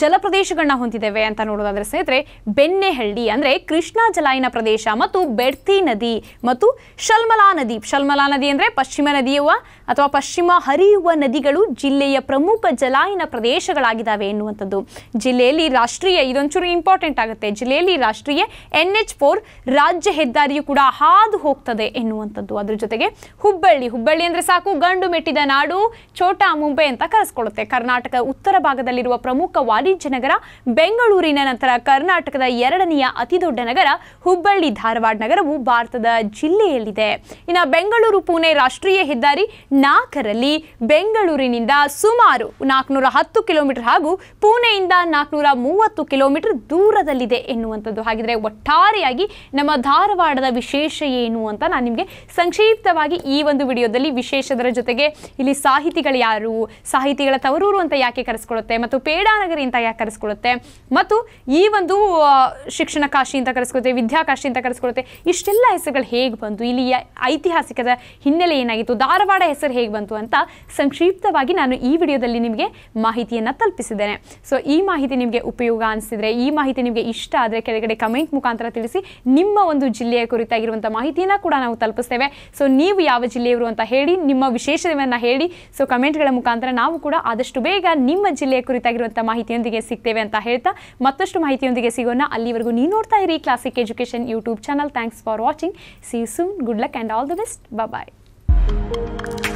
ಜಲಪ್ರದೇಶಗಳನ್ನ ಹೊಂದಿದ್ದೇವೆ ಅಂತ ನೋಡೋದಾದ್ರೆ ಸ್ನೇಹಿತರೆ ಬೆಣ್ಣೆಹಳ್ಳಿ ಅಂದರೆ ಕೃಷ್ಣಾ ಜಲಾಯನ ಪ್ರದೇಶ ಮತ್ತು ಬೆಡ್ತಿ ನದಿ ಮತ್ತು ಶಲ್ಮಲಾ ನದಿ ಶಲ್ಮಲಾ ನದಿ ಅಂದರೆ ಪಶ್ಚಿಮ ನದಿಯುವ ಅಥವಾ ಪಶ್ಚಿಮ ಹರಿಯುವ ನದಿಗಳು ಜಿಲ್ಲೆಯ ಪ್ರಮುಖ ಜಲಾಯನ ಪ್ರದೇಶಗಳಾಗಿದ್ದಾವೆ ಎನ್ನುವಂಥದ್ದು ಜಿಲ್ಲೆಯಲ್ಲಿ ರಾಷ್ಟ್ರೀಯ ಇದೊಂಚೂರು ಇಂಪಾರ್ಟೆಂಟ್ ಆಗುತ್ತೆ ಜಿಲ್ಲೆಯಲ್ಲಿ ರಾಷ್ಟ್ರೀಯ ಎನ್ ಎಚ್ ಫೋರ್ ರಾಜ್ಯ ಹೆದ್ದಾರಿಯು ಕೂಡ ಹಾದು ಹೋಗ್ತದೆ ಎನ್ನುವಂಥದ್ದು ಅದ್ರ ಜೊತೆಗೆ ಹುಬ್ಬಳ್ಳಿ ಹುಬ್ಬಳ್ಳಿ ಅಂದರೆ ಸಾಕು ಗಂಡು ಮೆಟ್ಟಿದ ನಾಡು ಛೋಟಾ ಮುಂಬೈ ಅಂತ ಕರೆಸ್ಕೊಳ್ಳುತ್ತೆ ಕರ್ನಾಟಕ ಉತ್ತರ ಭಾಗದಲ್ಲಿರುವ ಪ್ರಮುಖ ವಾಣಿಜ್ಯ ನಗರ ಬೆಂಗಳೂರಿನ ನಂತರ ಕರ್ನಾಟಕದ ಎರಡನೆಯ ಅತಿದೊಡ್ಡ ನಗರ ಹುಬ್ಬಳ್ಳಿ ಧಾರವಾಡ ನಗರವು ಭಾರತದ ಜಿಲ್ಲೆಯಲ್ಲಿದೆ ಇನ್ನು ಬೆಂಗಳೂರು ಪುಣೆ ರಾಷ್ಟ್ರೀಯ ಹೆದ್ದಾರಿ ನಾಲ್ಕರಲ್ಲಿ ಬೆಂಗಳೂರಿನಿಂದ ಸುಮಾರು ನಾಲ್ಕುನೂರ ಹತ್ತು ಕಿಲೋಮೀಟರ್ ಹಾಗೂ ಪುಣೆಯಿಂದ ನಾಲ್ಕುನೂರ ಮೂವತ್ತು ಕಿಲೋಮೀಟರ್ ದೂರದಲ್ಲಿದೆ ಎನ್ನುವಂಥದ್ದು ಹಾಗಿದ್ರೆ ಒಟ್ಟಾರೆಯಾಗಿ ನಮ್ಮ ಧಾರವಾಡದ ವಿಶೇಷ ಏನು ಅಂತ ನಾನು ನಿಮಗೆ ಸಂಕ್ಷಿಪ್ತವಾಗಿ ಈ ಒಂದು ವಿಡಿಯೋದಲ್ಲಿ ವಿಶೇಷದರ ಜೊತೆಗೆ ಇಲ್ಲಿ ಸಾಹಿತಿಗಳು ಯಾರು ಸಾಹಿತಿಗಳ ತವರೂರು ಅಂತ ಯಾಕೆ ಕರೆಸ್ಕೊಳ್ಳುತ್ತೆ ಮತ್ತು ಪೇಡಾನಗರಿ ಅಂತ ಯಾಕೆ ಕರೆಸ್ಕೊಳ್ಳುತ್ತೆ ಮತ್ತು ಈ ಒಂದು ಶಿಕ್ಷಣ ಕಾಶಿ ಅಂತ ಕರೆಸ್ಕೊಳ್ಳುತ್ತೆ ವಿದ್ಯಾಕಾಶಿ ಅಂತ ಕರೆಸ್ಕೊಳ್ಳುತ್ತೆ ಇಷ್ಟೆಲ್ಲ ಹೆಸರುಗಳು ಹೇಗೆ ಬಂತು ಇಲ್ಲಿ ಐತಿಹಾಸಿಕದ ಹಿನ್ನೆಲೆ ಏನಾಗಿತ್ತು ಧಾರವಾಡ ಹೆಸರು ಹೇಗೆ ಬಂತು ಅಂತ ಸಂಕ್ಷಿಪ್ತವಾಗಿ ನಾನು ಈ ವಿಡಿಯೋದಲ್ಲಿ ನಿಮಗೆ ಮಾಹಿತಿಯನ್ನು ತಲುಪಿಸಿದ್ದೇನೆ ಸೊ ಈ ಮಾಹಿತಿ ನಿಮಗೆ ಉಪಯೋಗ ಅನಿಸಿದ್ರೆ ಈ ಮಾಹಿತಿ ನಿಮಗೆ ಇಷ್ಟ ಆದರೆ ಕೆಳಗಡೆ ಕಮೆಂಟ್ ಮುಖಾಂತರ ತಿಳಿಸಿ ನಿಮ್ಮ ಒಂದು ಜಿಲ್ಲೆಯ ಕುರಿತಾಗಿರುವಂಥ ಮಾಹಿತಿಯನ್ನು ಕೂಡ ನಾವು ತಲುಪಿಸ್ತೇವೆ ಸೊ ನೀವು ಯಾವ ಜಿಲ್ಲೆಯವರು ಅಂತ ಹೇಳಿ ನಿಮ್ಮ ವಿಶೇಷವನ್ನು ಹೇಳಿ ಸೊ ಕಮೆಂಟ್ಗಳ ಮುಖಾಂತರ ನಾವು ಕೂಡ ಆದಷ್ಟು ಬೇಗ ನಿಮ್ಮ ಜಿಲ್ಲೆಯ ಕುರಿತಾಗಿರುವಂಥ ಮಾಹಿತಿಯೊಂದಿಗೆ ಸಿಗ್ತೇವೆ ಅಂತ ಹೇಳ್ತಾ ಮತ್ತಷ್ಟು ಮಾಹಿತಿಯೊಂದಿಗೆ ಸಿಗೋಣ ಅಲ್ಲಿವರೆಗೂ ನೀವು ನೋಡ್ತಾ ಇರಿ Classic Education YouTube channel thanks for watching see soon good luck and all the best bye